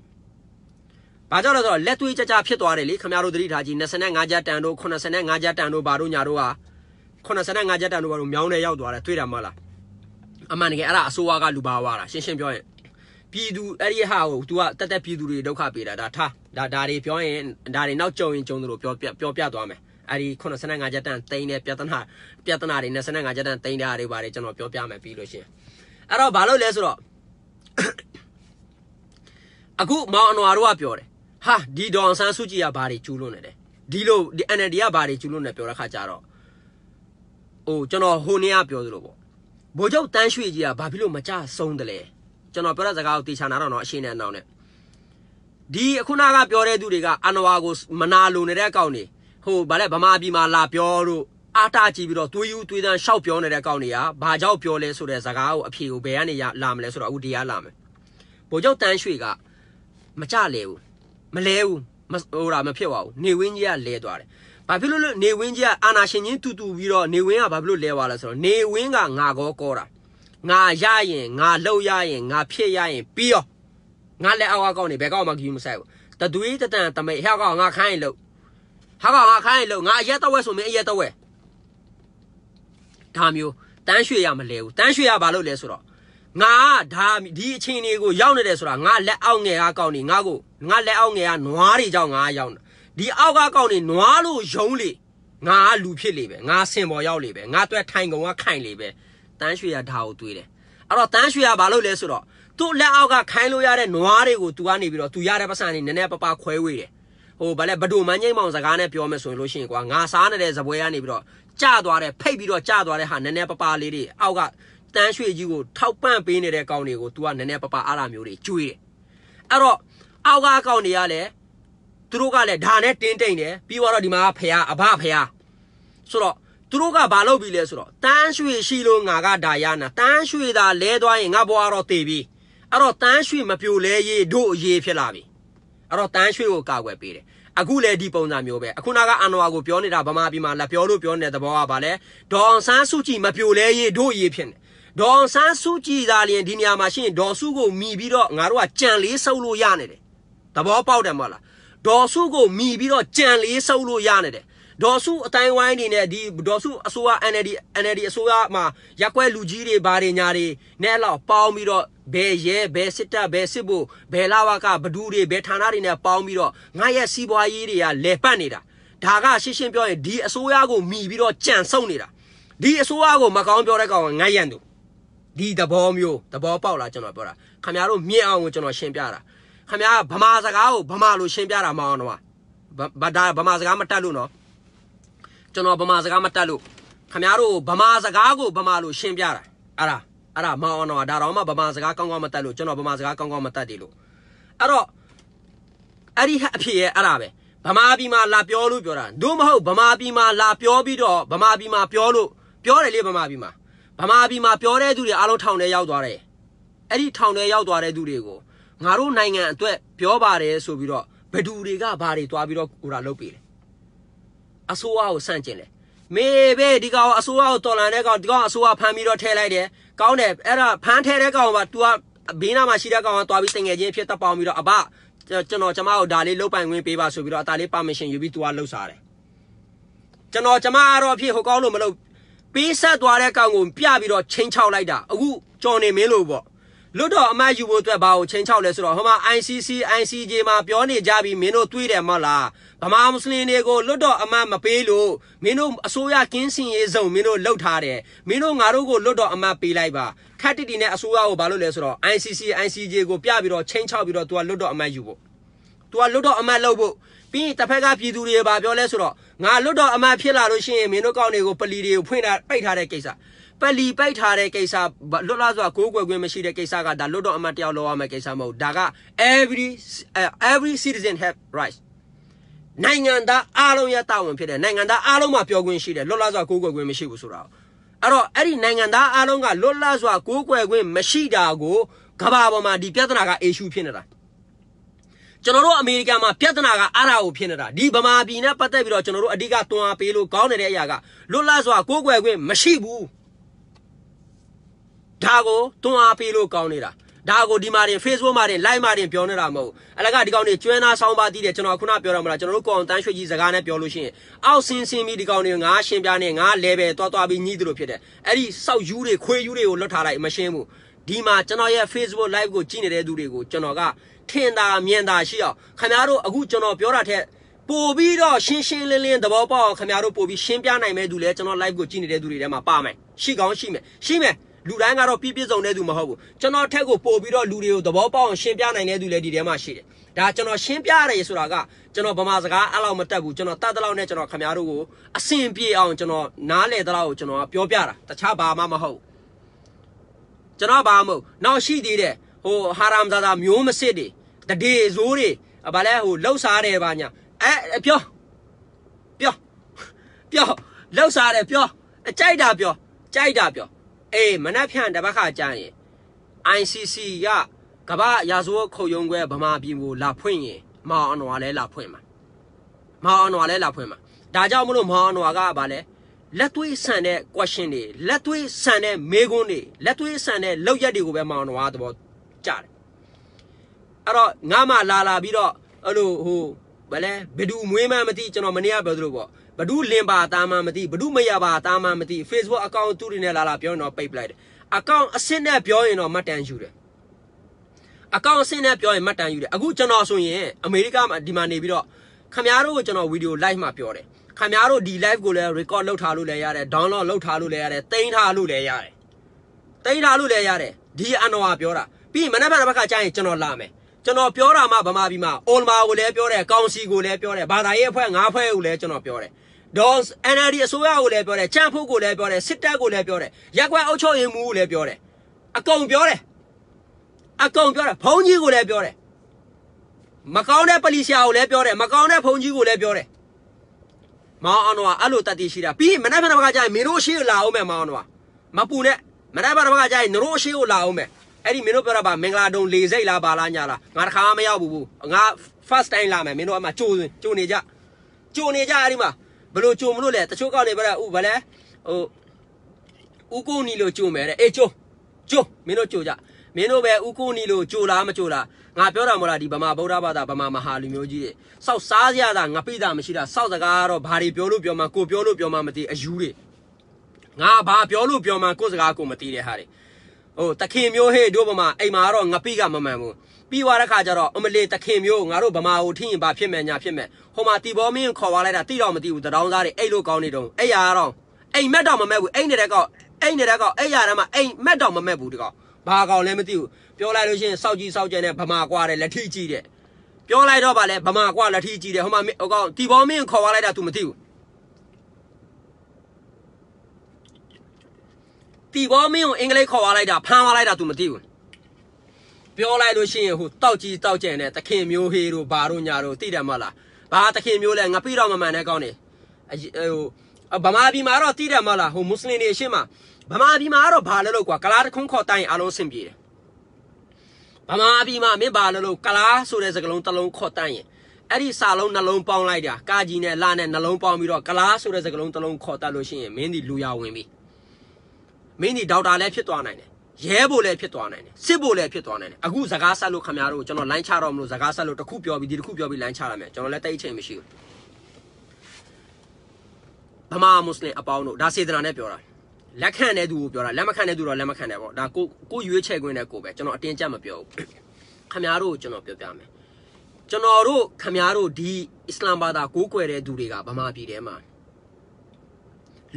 ။ဘာကြောင့်လဲဆိုတော့လက်သွေးကြကြဖြစ်သွားတယ်လေခမရတို့သတိထားကြည့်25ကြတန်တို့85ကြတန်တို့ဘာတို့ညာတို့ဟာ85ကြတန်တို့ဘာတို့မြောင်းနေရောက်သွားတယ်တွေ့တာမလား။အမှန်တကယ်အဲ့ဒါအစိုးရကလူပါဝါတာရှင်းရှင်းပြောရင်ပြည်သူအဲ့ဒီဟာကို तू ကတက်တက်ပြည်သူတွေဒုက္ခပေးတာဒါထားဒါဒါတွေပြောရင်ဒါတွေနောက်ကြုံရင်ကြုံသလိုပြောပြပြောပြသွားမယ်အဲ့ဒီ85ကြက်တန်တိန်းတဲ့ပြဿနာပြဿနာတွေ25ကြက်တန်တိန်းတာတွေပါတယ်ကျွန်တော်ပြောပြမယ်ပြီးလို့ရှင်အဲ့တော့ဘာလို့လဲဆိုတော့အခုမောင်အနွားတို့ကပြောတယ်ဟာဒီဒေါ်အောင်ဆန်းစုကြည်ကဘာတွေကျူးလွန်နေလဲဒီလိုဒီ NLD ကဘာတွေကျူးလွန်နေပြောတဲ့ခါကျတော့ဟိုကျွန်တော်ဟိုနေ့ကပြောသလိုပေါ့ဘိုးချုပ်တန်းရွှေကြီးကဘာဖြစ်လို့မကြဆုံးတယ်လဲကျွန်တော်ပြောတဲ့စကားကိုတေချာနာတော့နော်အရှင်းနဲ့အောင်နဲ့ဒီအခုနကပြောတဲ့သူတွေကအနဝါကိုမနာလိုနေတဲ့အကောင့်တွေဟိုဗာလဲဗမာပြည်မှာလာပြောလို့အာတာကြည့်ပြီးတော့သွေးယူသွေးတန်းရှောက်ပြောနေတဲ့အကောင့်တွေကဘာကြောင့်ပြောလဲဆိုတဲ့စကားကိုအဖြေကိုဘယ်ကနေလာမလဲဆိုတော့အခုဒီကလာမယ်ဘိုးချုပ်တန်းရွှေကမကြလေဘူးမလဲဘူးဟိုတာမဖြစ်ပါဘူးနေဝင်းကြီးကလဲသွားတယ်ဘာဖြစ်လို့လဲနေဝင်းကြီးကအာနာရှင်ချင်းတူတူပြီးတော့နေဝင်းကဘာဖြစ်လို့လဲသွားလဲဆိုတော့နေဝင်းကငါကောကောတာငါရရင်ငါလှုပ်ရရင်ငါဖြစ်ရရင်ပြီးရောငါလက်အောက်ကကောင်းနေဘယ်ကောက်မှကြီးမဆိုင်ဘူးတသွေးတတန်တမိတ်ဟောက်ကငါခိုင်းလို့ဟောက်ကငါခိုင်းလို့ငါအရက်တော့ဝဲဆိုမင်းအရက်တော့ဝဲဒါမျိုးတန်းရွှေရမလဲဘူးတန်းရွှေရဘာလို့လဲဆိုတော့ငါဒါဒီအချိန်လေးကိုရောက်နေတယ်ဆိုတာငါလက်အောက်ငယ်ကကောင်းနေငါကိုငါလက်အောက်ငယ်ကနွားတွေကြောင့်ငါရောက်နေဒီအောက်ကကောင်းနေနွားလို့ယုံလေငါလူဖြစ်လေပဲငါဆင်ပေါ်ရောက်လေပဲငါတွက်ထိုင်ကုန်ကခိုင်လေပဲတန်းရွှေရဒါကိုတွေးတယ်အဲ့တော့တန်းရွှေရဘာလို့လဲဆိုတော့သူ့လက်အောက်ကခိုင်းလို့ရတဲ့နွားတွေကို तू ကနေပြီးတော့ तू ရတဲ့ပတ်စံနေနည်းနည်းပပခွဲဝေးတယ်ဟိုဗလဲဘဒူမန်းကြီးမောင်စကားနဲ့ပြောမယ်ဆိုရင်လို့ရှိရင်ကွာငါစားနေတဲ့ဇပွဲကနေပြီးတော့ကြသွားတယ်ဖိတ်ပြီးတော့ကြသွားတဲ့ဟာနည်းနည်းပပလေးတွေအောက်ကတန်းရွှေကြီးကိုထောက်ပံ့ပေးနေတဲ့ကောင်တွေကို तू ကနည်းနည်းပပအားလာမျိုးတွေကျွေးတယ်။အဲ့တော့အောက်ကကောင်တွေကလည်းသူတို့ကလည်းဓာနဲ့တင်းတိမ်တယ်ပြီးတော့ဒီမှာကဖះအဘဖះဆိုတော့သူတို့ကဘာလုပ်ပြီလဲဆိုတော့တန်းရွှေရှိလို့ငါကဒါရနာတန်းရွှေသာလဲသွားရင်ငါဘွားတော့တေပြီအဲ့တော့တန်းရွှေမပြိုလဲရေးတို့အရေးဖြစ်လာပြီအဲ့တော့တန်းရွှေကိုကာကွယ်ပေးတယ်အခုလည်းဒီပုံစံမျိုးပဲအခုနကအန်နဝါကိုပြောနေတာဗမာပြည်မှာလက်ပြောလို့ပြောနေတဲ့သဘောကဗာလဲဒေါ်ဆန်းစုကြည်မပြိုလဲရေးတို့ရေးဖြစ်နေဒေါ်ဆန်းစုကြည်သာလျင်ဒီနေရာမှာရှိရင်ဒေါ်စုကိုမိပြီးတော့ငါတို့ကကြံလေးဆုပ်လို့ရနေတယ်သဘောပေါက်တယ်မဟုတ်လားဒေါ်စုကိုမိပြီးတော့ကြံလေးဆုပ်လို့ရနေတယ်ဒေါ်စုအတိုင်းဝိုင်းနေနဲ့ဒီဒေါ်စုအစိုးရ NLD NLD အစိုးရမှာရက်ွက်လူကြီးတွေဘာတွေညာတွေနဲ့လောက်ပေါင်းပြီးတော့ဘယ်ရဲဘယ်စစ်တပ်ဘယ်စစ်ဘို့ဘယ်လာဝကဘဒူတွေဘယ်ဌာနတွေနဲ့ပေါင်းပြီးတော့ငါရဲ့စီးပွားရေးတွေကလဲပတ်နေတာဒါကရှင်းရှင်းပြောရင်ဒီအစိုးရကိုမိပြီးတော့ကြံဆုံနေတာဒီအစိုးရကိုမကောင်းပြောတဲ့ကောင်ကငတ်ရန်သူဒီသဘောမျိုးသဘောပေါက်လားကျွန်တော်ပြောတာခင်ဗျားတို့မြင်အောင်ကိုကျွန်တော်ရှင်းပြတာခင်ဗျားဗမာစကားကိုဗမာလိုရှင်းပြတာမအောင်တော့ဘာဒါဗမာစကားမတတ်လို့နော်ကျွန်တော်ဗမာစကားမတတ်လို့ခင်ဗျားတို့ဗမာစကားကိုဗမာလိုရှင်းပြတာအဲ့ဒါအဲ့ဒါမအောင်တော့ဒါတော့မှဗမာစကားကောင်းကောင်းမတတ်လို့ကျွန်တော်ဗမာစကားကောင်းကောင်းမတတ်သေးလို့အဲ့တော့အဲ့ဒီအဖြစ်ရဲ့အဲ့ဒါပဲဗမာပြည်မှာလာပြောလို့ပြောတာတို့မဟုတ်ဗမာပြည်မှာလာပြောပြီးတော့ဗမာပြည်မှာပြောလို့ပြောတယ်လေဗမာပြည်မှာဗမာပြည်မှာပြောတဲ့သူတွေအားလုံးထောင်ထဲရောက်သွားတယ်အဲ့ဒီထောင်ထဲရောက်သွားတဲ့သူတွေကိုငါတို့နိုင်ငံအတွက်ပြောပါတယ်ဆိုပြီးတော့ဘဒူတွေကဘာတွေသွားပြီးတော့ဟိုတာလုပ်ပေးတယ်အစိုးရကိုစန့်ကျင်တယ်မေဘေဒီကောင်အစိုးရကိုတော်လန်တဲ့ကောင်ဒီကောင်အစိုးရဖမ်းပြီးတော့ထဲလိုက်တယ်ကောင်းတယ်အဲ့ဒါဖမ်းထဲတဲ့ကောင်က तू ကဘေးနားမှာရှိတဲ့ကောင်ကသွားပြီးတင်ငယ်ချင်းဖြစ်တက်ပေါင်းပြီးတော့အဘကျွန်တော်ကျမတို့ဒါလေးလုတ်ပိုင်ခွင့်ပေးပါဆိုပြီးတော့အသားလေး permission ယူပြီး तू ကလှုပ်စားတယ်ကျွန်တော်ကျမကတော့အဖြစ်ဟိုကောင်းလို့မလုပ်ပေးဆက်သွားတဲ့ကောင်ကိုပြပြီးတော့ချင်းချောက်လိုက်တာအခုကြော်နေမင်းလို့ပေါ့လွတ်တော်အမတ်ယူဖို့အတွက်ဘာကိုချင်းချောက်လဲဆိုတော့ဟိုမှာ ICC ICJ မှာပြောနေကြပြီးမင်းတို့တွေးတယ်မဟုတ်လားဗမာမွတ်စလင်တွေကိုလွတ်တော်အမတ်မပေးလို့မင်းတို့အစိုးရကင်းစင်ရေးစုံမင်းတို့လှုပ်ထားတယ်မင်းတို့ငါတို့ကိုလွတ်တော်အမတ်ပေးလိုက်ပါခက်တီတီနဲ့အစိုးရကိုဘာလို့လဲဆိုတော့ ICC ICJ ကိုပြပြီးတော့ချင်းချောက်ပြီးတော့ तू ကလွတ်တော်အမတ်ယူဖို့ तू ကလွတ်တော်အမတ်လှုပ်ဖို့ပြီးရင်တစ်ဖက်ကပြည်သူတွေဘာပြောလဲဆိုတော့ငါလွတ်တော်အမှန်ဖြစ်လာလို့ရှိရင်မင်းတို့ကောင်းတွေကိုပလီတွေကိုဖွင့်တာပိတ်ထားတဲ့ကိစ္စပလီပိတ်ထားတဲ့ကိစ္စလွတ်လာစွာကိုးကွယ်ခွင့်မရှိတဲ့ကိစ္စကဒါလွတ်တော်အမှတ်တယောက်လောက်ရမယ့်ကိစ္စမဟုတ်ဒါက every every citizen have rights နိုင်ငံသားအားလုံးရဲ့တာဝန်ဖြစ်တယ်နိုင်ငံသားအားလုံးမှာပြောခွင့်ရှိတယ်လွတ်လာစွာကိုးကွယ်ခွင့်မရှိဘူးဆိုတာအဲ့တော့အဲ့ဒီနိုင်ငံသားအားလုံးကလွတ်လာစွာကိုးကွယ်ခွင့်မရှိတာကိုကမ္ဘာပေါ်မှာဒီပြဿနာက issue ဖြစ်နေတာကျွန်တော်တို့အမေရိကန်မှာပြဿနာကအဲ့ဒါကိုဖြစ်နေတာဒီဗမာပြည်နဲ့ပတ်သက်ပြီးတော့ကျွန်တော်တို့အဓိကတွန်းအားပေးလို့ကောင်းနေတဲ့အရာကလွတ်လပ်စွာကိုယ်ွယ်ခွင့်မရှိဘူးဒါကိုတွန်းအားပေးလို့ကောင်းနေတာဒါကိုဒီမှာတင် Facebook မှာတင် live မှာတင်ပြောနေတာမဟုတ်အလကဒီကောင်တွေကျွမ်းသားဆောင်းပါတီးတယ်ကျွန်တော်ခုနပြောရမှာလားကျွန်တော်တို့ကိုအောင်တန်းရွှေကြီးစကားနဲ့ပြောလို့ရှိရင်အောက်ဆင်းဆင်းပြီးဒီကောင်တွေငါရှင်ပြားနဲ့ငါ level တွားတွားပြီးညှိသလိုဖြစ်တယ်အဲ့ဒီစောက်ယူးတွေခွေးယူးတွေကိုလွတ်ထားလိုက်မရှင်းဘူးဒီမှာကျွန်တော်ရဲ့ Facebook Live ကိုကြည့်နေတဲ့သူတွေကိုကျွန်တော်ကထင်တာမြင်တာရှိအောင်ခင်ဗျားတို့အခုကျွန်တော်ပြောတာထက်ပို့ပြီးတော့ရှင်းရှင်းလင်းလင်းသဘောပေါက်အောင်ခင်ဗျားတို့ပို့ပြီးရှင်းပြနိုင်မဲ့သူလဲကျွန်တော် live ကိုကြည့်နေတဲ့သူတွေထဲမှာပါမယ်ရှိကောင်းရှိမယ်ရှိမယ်လူတိုင်းကတော့ပြည့်ပြည့်စုံတဲ့သူမဟုတ်ဘူးကျွန်တော်ထက်ကိုပို့ပြီးတော့လူတွေကိုသဘောပေါက်အောင်ရှင်းပြနိုင်တဲ့သူလဲဒီထဲမှာရှိတယ်ဒါကျွန်တော်ရှင်းပြရတယ်ဆိုတာကကျွန်တော်ဗမာစကားအဲ့လောက်မတတ်ဘူးကျွန်တော်တတ်တဲ့လောက်နဲ့ကျွန်တော်ခင်ဗျားတို့ကိုအဆင်ပြေအောင်ကျွန်တော်နားလည်တဲ့လောက်ကိုကျွန်တော်ပြောပြတာတခြားဘာမှမဟုတ်ကျွန်တော်ဘာမှမဟုတ်နောက်ရှိသေးတဲ့ဟိုဟာရမ်ဇာတာမျိုးမစစ်တွေတဒေဇိုးတွေဘာလဲဟိုလှုပ်ရှားတယ်ဘာညာအဲပြောပြောပြောလှုပ်ရှားတယ်ပြောအကြိုက်တာပြောကြိုက်တာပြောအေးမနှက်ဖြန့်တပတ်ခါကြာရင် ICC ကကမ္ဘာရာဇဝတ်ခုံရုံးခွဲဗမာပြည်ကို လာဖွင့်ရင်မောင်အနွားလဲလာဖွင့်မှာမောင်အနွားလဲလာဖွင့်မှာဒါကြောင့်မလို့မောင်အနွားကဘာလဲလက်သွေးဆန်တဲ့ question တွေလက်သွေးဆန်တဲ့မေးခွန်းတွေလက်သွေးဆန်တဲ့လောက်ရက်တွေကိုပဲမောင်းတော့သဘောကျတယ်အဲ့တော့ငါမှလာလာပြီးတော့အဲ့လိုဟိုဘယ်လဲဘဒူမွေးမှမသိကျွန်တော်မနေ့ကပြောသလိုပေါ့ဘဒူလင်ပါတာမှမသိဘဒူမရပါတာမှမသိ Facebook account သူတွေနဲ့လာလာပြောရင်တော့ပိတ်ပလိုက်တယ်အကောင့်အဆင့်နဲ့ပြောရင်တော့မတ်တန်ယူတယ်အကောင့်အဆင့်နဲ့ပြောရင်မတ်တန်ယူတယ်အခုကျွန်တော်ဆိုရင်အမေရိကမှာဒီမှာနေပြီးတော့ခမရတို့ကိုကျွန်တော်ဗီဒီယို live မှာပြောတယ်ခင်ဗျားတို့ဒီ live ကိုလည်း record လုပ်ထားလို့လည်းရတယ် download လုပ်ထားလို့လည်းရတယ်တင်ထားလို့လည်းရတယ်တင်ထားလို့လည်းရတယ်ဒီအန်နော်ကပြောတာပြီးမနေ့ကဘက်ကကြာရင်ကျွန်တော်လာမယ်ကျွန်တော်ပြောတာမှဗမာပြည်မှာ all မာကိုလည်းပြောတယ်ကောင်စီကိုလည်းပြောတယ်ဘာသာရေးအဖွဲ့၅ဖွဲ့ကိုလည်းကျွန်တော်ပြောတယ်ဒေါ် NLD အစိုးရကိုလည်းပြောတယ်ချန်ဖို့ကိုလည်းပြောတယ်စစ်တပ်ကိုလည်းပြောတယ်ရက်ကွက်အုပ်ချုပ်ရေးမှူးကိုလည်းပြောတယ်အကုန်ပြောတယ်အကုန်ပြောတယ်ဘုန်းကြီးကိုလည်းပြောတယ်မကောင်းတဲ့ပလီရှာကိုလည်းပြောတယ်မကောင်းတဲ့ဘုန်းကြီးကိုလည်းပြောတယ်မောင်အောင်တော့အဲ့လိုတတ်တည်ရှိတာပြီးမနေ့ဖက်တစ်ပတ်ကကြာရင်မင်းတို့ရှိလာအောင်မယ်မောင်အောင်တော့မပူနဲ့မနေ့ဖက်တစ်ပတ်ကကြာရင်နတို့ရှိကိုလာအောင်မယ်အဲ့ဒီမင်းတို့ပြောတာပါမင်္ဂလာတုံလေစိတ်လားပါလားညာလားငါတခါမရောက်ဘူးဘူးငါ first time လာမယ်မင်းတို့အမှကြိုးစင်ကြိုးနေကြကြိုးနေကြအဲ့ဒီမှာဘလို့ကြိုးမလို့လဲတချို့ကောက်နေပါလားဥဗလဲဟိုဥကိုနီလို့ကြိုးမယ်တဲ့အေးကြိုးကြိုးမင်းတို့ကြိုးကြမင်းတို့ပဲဥကိုနီလို့ကြိုးလားမကြိုးလားငါပြောတာမဟုတ်လားဒီဗမာဗုဒ္ဓဘာသာဗမာမဟာလူမျိုးကြီးတွေစောက်စားရတာငပိတာမရှိတာစောက်စကားကတော့ဘာတွေပြောလို့ပြောမှကိုပြောလို့ပြောမှမသိအယူတွေငါဘာပြောလို့ပြောမှကိုစကားကိုမသိတဲ့ဟာတွေဟိုတခင်မျိုးဟေ့တို့ဗမာအိမ်မှာတော့ငပိကမမှန်ဘူးပြီးသွားတဲ့ခါကျတော့အမလီတခင်မျိုးငါတို့ဗမာကိုထင်းရင်ဘာဖြစ်မယ်ညာဖြစ်မယ်ဟိုမှာတီဘောမင်းခေါ်သွားလိုက်တာတိတော့မသိဘူးတရောင်းသားတွေအဲ့လိုကောင်းနေတော့အဲ့ရတော့အိမ်မက်တော့မမက်ဘူးအိမ်နေတဲ့ကောက်အိမ်နေတဲ့ကောက်အဲ့ရတမ်းမှာအိမ်မက်တော့မမက်ဘူးတကောက်ဘာကောင်လဲမသိဘူးပြောလိုက်လို့ရှိရင်စောက်ကြီးစောက်ကြဲနဲ့ဗမာကွာတယ်လက်ထိကြီးတဲ့ပြောလိုက်တော့ဗာလဲဗမာကွာလက်ထိကြီးတယ်ဟိုမှာဟိုကောင်တီဘောမင်းခေါ်သွားလိုက်တာ तू မသိဘူးတီဘောမင်းကိုအင်္ဂလိပ်ခေါ်သွားလိုက်တာဖမ်းသွားလိုက်တာ तू မသိဘူးပြောလိုက်လို့ရှိရင်ဟိုတောက်ကြီးတောက်ကြဲနဲ့တခင်မျိုးဟေးတို့ဘာတို့ညာတို့သိတယ်မဟုတ်လားဘာတခင်မျိုးလဲငပိတော့မမှန်တဲ့ကောင်းနေဟိုဗမာပြည်မှာတော့သိတယ်မဟုတ်လားဟိုမွတ်စလင်တွေအရှင်းမှာဗမာပြည်မှာကတော့ဘာလဲလို့ကွာကလားတခုံးခေါ်တိုင်းအားလုံးအဆင်ပြေတယ်ဗမာပြည်မှာမင်းဘာလို့လို့ကလားဆိုတဲ့စကားလုံးတစ်လုံးခေါ်တန်းရင်အဲ့ဒီစာလုံးနှလုံးပေါင်းလိုက်တာကာကြီးနဲ့လာနဲ့နှလုံးပေါင်းပြီးတော့ကလားဆိုတဲ့စကားလုံးတစ်လုံးခေါ်တတ်လို့ရှိရင်မင်းဒီလူရဝင်ပြီမင်းဒီဒေါက်တာလည်းဖြစ်သွားနိုင်တယ်ရဲဖို့လည်းဖြစ်သွားနိုင်တယ်စစ်ဖို့လည်းဖြစ်သွားနိုင်တယ်အခုစကားဆက်လို့ခင်ဗျားတို့ကျွန်တော်လိုင်းချတော့မလို့စကားဆက်လို့တခုပြောပြီးဒီတခုပြောပြီးလိုင်းချရမယ်ကျွန်တော်လည်းတိတ်ချိန်မရှိဘူးဗမာမွတ်စလင်အပေါင်းတို့ဒါစေတနာနဲ့ပြောတာလက်ခံတဲ့သူကိုပြောတာလက်မခံတဲ့သူတော့လက်မခံနဲ့ပေါ့ဒါကိုကိုရွေးချယ်ခွင့်နဲ့ကိုပဲကျွန်တော်အတင်းကြပ်မပြောဘူးခမားတို့ကျွန်တော်ပြောပြမယ်ကျွန်တော်တို့ခမားတို့ဒီအစ္စလာမ်ဘာသာကိုးကွယ်တဲ့သူတွေကဗမာပြည်ထဲမှာ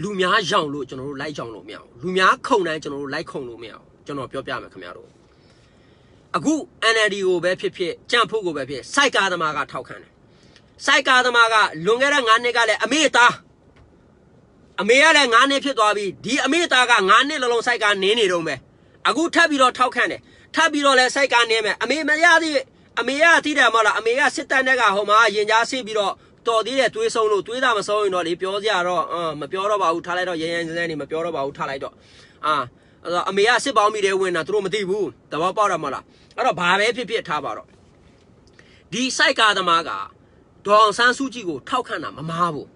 လူများရောင်လို့ကျွန်တော်တို့လိုက်ရောင်လို့မရအောင်လူများခုံတိုင်းကျွန်တော်တို့လိုက်ခုံလို့မရအောင်ကျွန်တော်ပြောပြမယ်ခင်ဗျားတို့အခု NLD ကိုပဲဖြစ်ဖြစ်ကြံ့ဖို့ကိုပဲဖြစ်စိုက်ကားသမားကထောက်ခံတယ်စိုက်ကားသမားကလွန်ခဲ့တဲ့9နှစ်ကလည်းအမေသားအမေကလည်း9နှစ်ဖြစ်သွားပြီဒီအမေသားက9နှစ်လုံးလုံးစိုက်ကနေနေတော့မယ်အခုထပ်ပြီးတော့ထောက်ခံတယ်ထပ်ပြီးတော့လည်းစိုက်ကနေမယ်အမေမရသေးအမေကသိတယ်မဟုတ်လားအမေကစစ်တပ်နဲ့ကဟိုမှာရင်ကြားဆစ်ပြီးတော့တော်သေးတယ်တွေးဆုံးလို့တွေးတာမဆုံးရင်တော့လေပြောစရာတော့အမ်မပြောတော့ပါဘူးထားလိုက်တော့ရရန်စန်းစန်းနေမပြောတော့ပါဘူးထားလိုက်တော့အာအဲ့တော့အမေကစစ်ပေါင်းမိတယ်ဝင်တာသူတို့မသိဘူးတဘောပေါက်တာမဟုတ်လားအဲ့တော့ဘာပဲဖြစ်ဖြစ်ထားပါတော့ဒီစိုက်ကားသမားကဒေါအောင်ဆန်းစုကြည်ကိုထောက်ခံတာမမားဘူး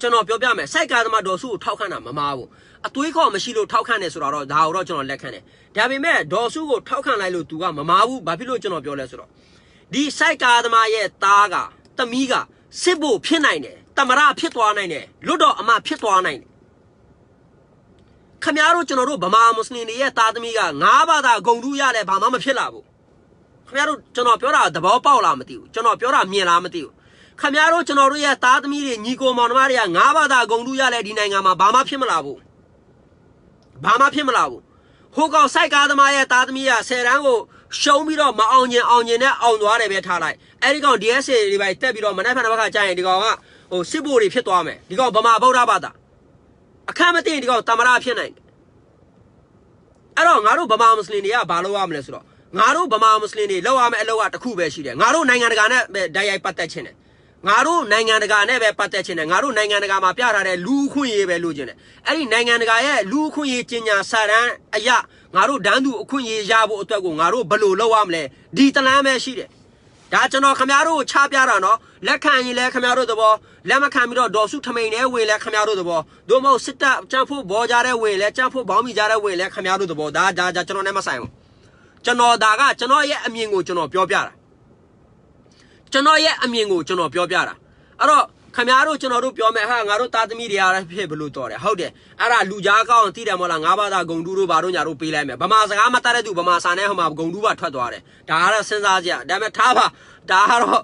ကျွန်တော်ပြောပြမယ်စိုက်ကားသမားဒေါ်စုကိုထောက်ခံတာမမားဘူးအသွေးခေါ်မရှိလို့ထောက်ခံတယ်ဆိုတာတော့ဒါတော့ကျွန်တော်လက်ခံတယ်ဒါပေမဲ့ဒေါ်စုကိုထောက်ခံလိုက်လို့သူကမမားဘူးဘာဖြစ်လို့ကျွန်တော်ပြောလဲဆိုတော့ဒီစိုက်ကားသမားရဲ့သားကတမီးကစစ်ဖို့ဖြစ်နိုင်တယ်တမရဖြစ်သွားနိုင်တယ်လွတ်တော်အမဖြစ်သွားနိုင်တယ်ခမရတို့ကျွန်တော်တို့ဗမာမွတ်စလင်တွေရဲ့သားသမီးကငါးဘာသာဂုံတူးရလဲဘာမှမဖြစ်လာဘူးခမရတို့ကျွန်တော်ပြောတာသဘောပေါက်လားမသိဘူးကျွန်တော်ပြောတာမြင်လားမသိဘူးခမရတို့ကျွန်တော်တို့ရဲ့သားသမီးတွေညီကိုမောင်နှမတွေကငါးဘာသာဂုံတူရလဲဒီနိုင်ငံမှာဘာမှဖြစ်မလာဘူးဘာမှဖြစ်မလာဘူးဟိုကောင်စိုက်ကားသမားရဲ့သားသမီးကဆယ်တန်းကိုရှုံးပြီးတော့မအောင်ညင်အောင်ညင်နဲ့အောင်သွားတယ်ပဲထားလိုက်အဲဒီကောင် DSA တွေပဲတက်ပြီးတော့မနိုင်ဖန်တစ်ဘက်ကကြာရင်ဒီကောင်ကဟိုစစ်ဘိုးတွေဖြစ်သွားမယ်ဒီကောင်ဗမာဗုဒ္ဓဘာသာအခမ်းမသိရင်ဒီကောင်တမရဖြစ်နိုင်တယ်အဲ့တော့ငါတို့ဗမာမွတ်စလင်တွေကဘာလုပ်ရမလဲဆိုတော့ငါတို့ဗမာမွတ်စလင်တွေလောက်ရမယ့်အလုပ်ကတစ်ခုပဲရှိတယ်ငါတို့နိုင်ငံတကာနဲ့တိုက်ရိုက်ပတ်သက်ခြင်းတယ်ငါတို့နိုင်ငံတကာနဲ့ပဲပတ်သက်ခြင်းနဲ့ငါတို့နိုင်ငံတကာမှာပြထားတဲ့လူခွင့်ရေးပဲလို့ခြင်းနဲ့အဲ့ဒီနိုင်ငံတကာရဲ့လူခွင့်ရေးကျင်ညာစာရန်အရာငါတို့ဒန်းသူအခွင့်ရေးရဖို့အတွက်ကိုငါတို့ဘယ်လိုလုပ်ရမလဲဒီတလန်းပဲရှိတယ်ဒါကျွန်တော်ခမားတို့ချပြတာနော်လက်ခံရင်လည်းခမားတို့သဘောလက်မခံပြီးတော့ဒေါ်စုထမိန်နဲ့ဝင်လဲခမားတို့သဘောတို့မဟုတ်စစ်တပ်ကြံ့ဖို့ဘောကြတဲ့ဝင်လဲကြံ့ဖို့ဘောင်းမိကြတဲ့ဝင်လဲခမားတို့သဘောဒါဒါကျွန်တော်နဲ့မဆိုင်ဘူးကျွန်တော်ဒါကကျွန်တော်ရဲ့အမြင်ကိုကျွန်တော်ပြောပြတာကျွန်တော်ရဲ့အမြင်ကိုကျွန်တော်ပြောပြတာအဲ့တော့ခင်ဗျားတို့ကျွန်တော်တို့ပြောမယ်ဟာငါတို့သားသမီးတွေအားဖြစ်ဘလို့တော်တယ်ဟုတ်တယ်အဲ့ဒါလူကြားကောင်းသိတယ်မဟုတ်လားငါးပါးသားဂုံတူးတို့ဘာတို့ညာတို့ပေးလိုက်မယ်ဗမာစကားမတတ်တဲ့သူဗမာစာနဲ့ဟိုမှာဂုံတူးပါထွက်သွားတယ်ဒါကတော့စဉ်းစားကြဒါပေမဲ့ထားပါဒါကတော့ဒါ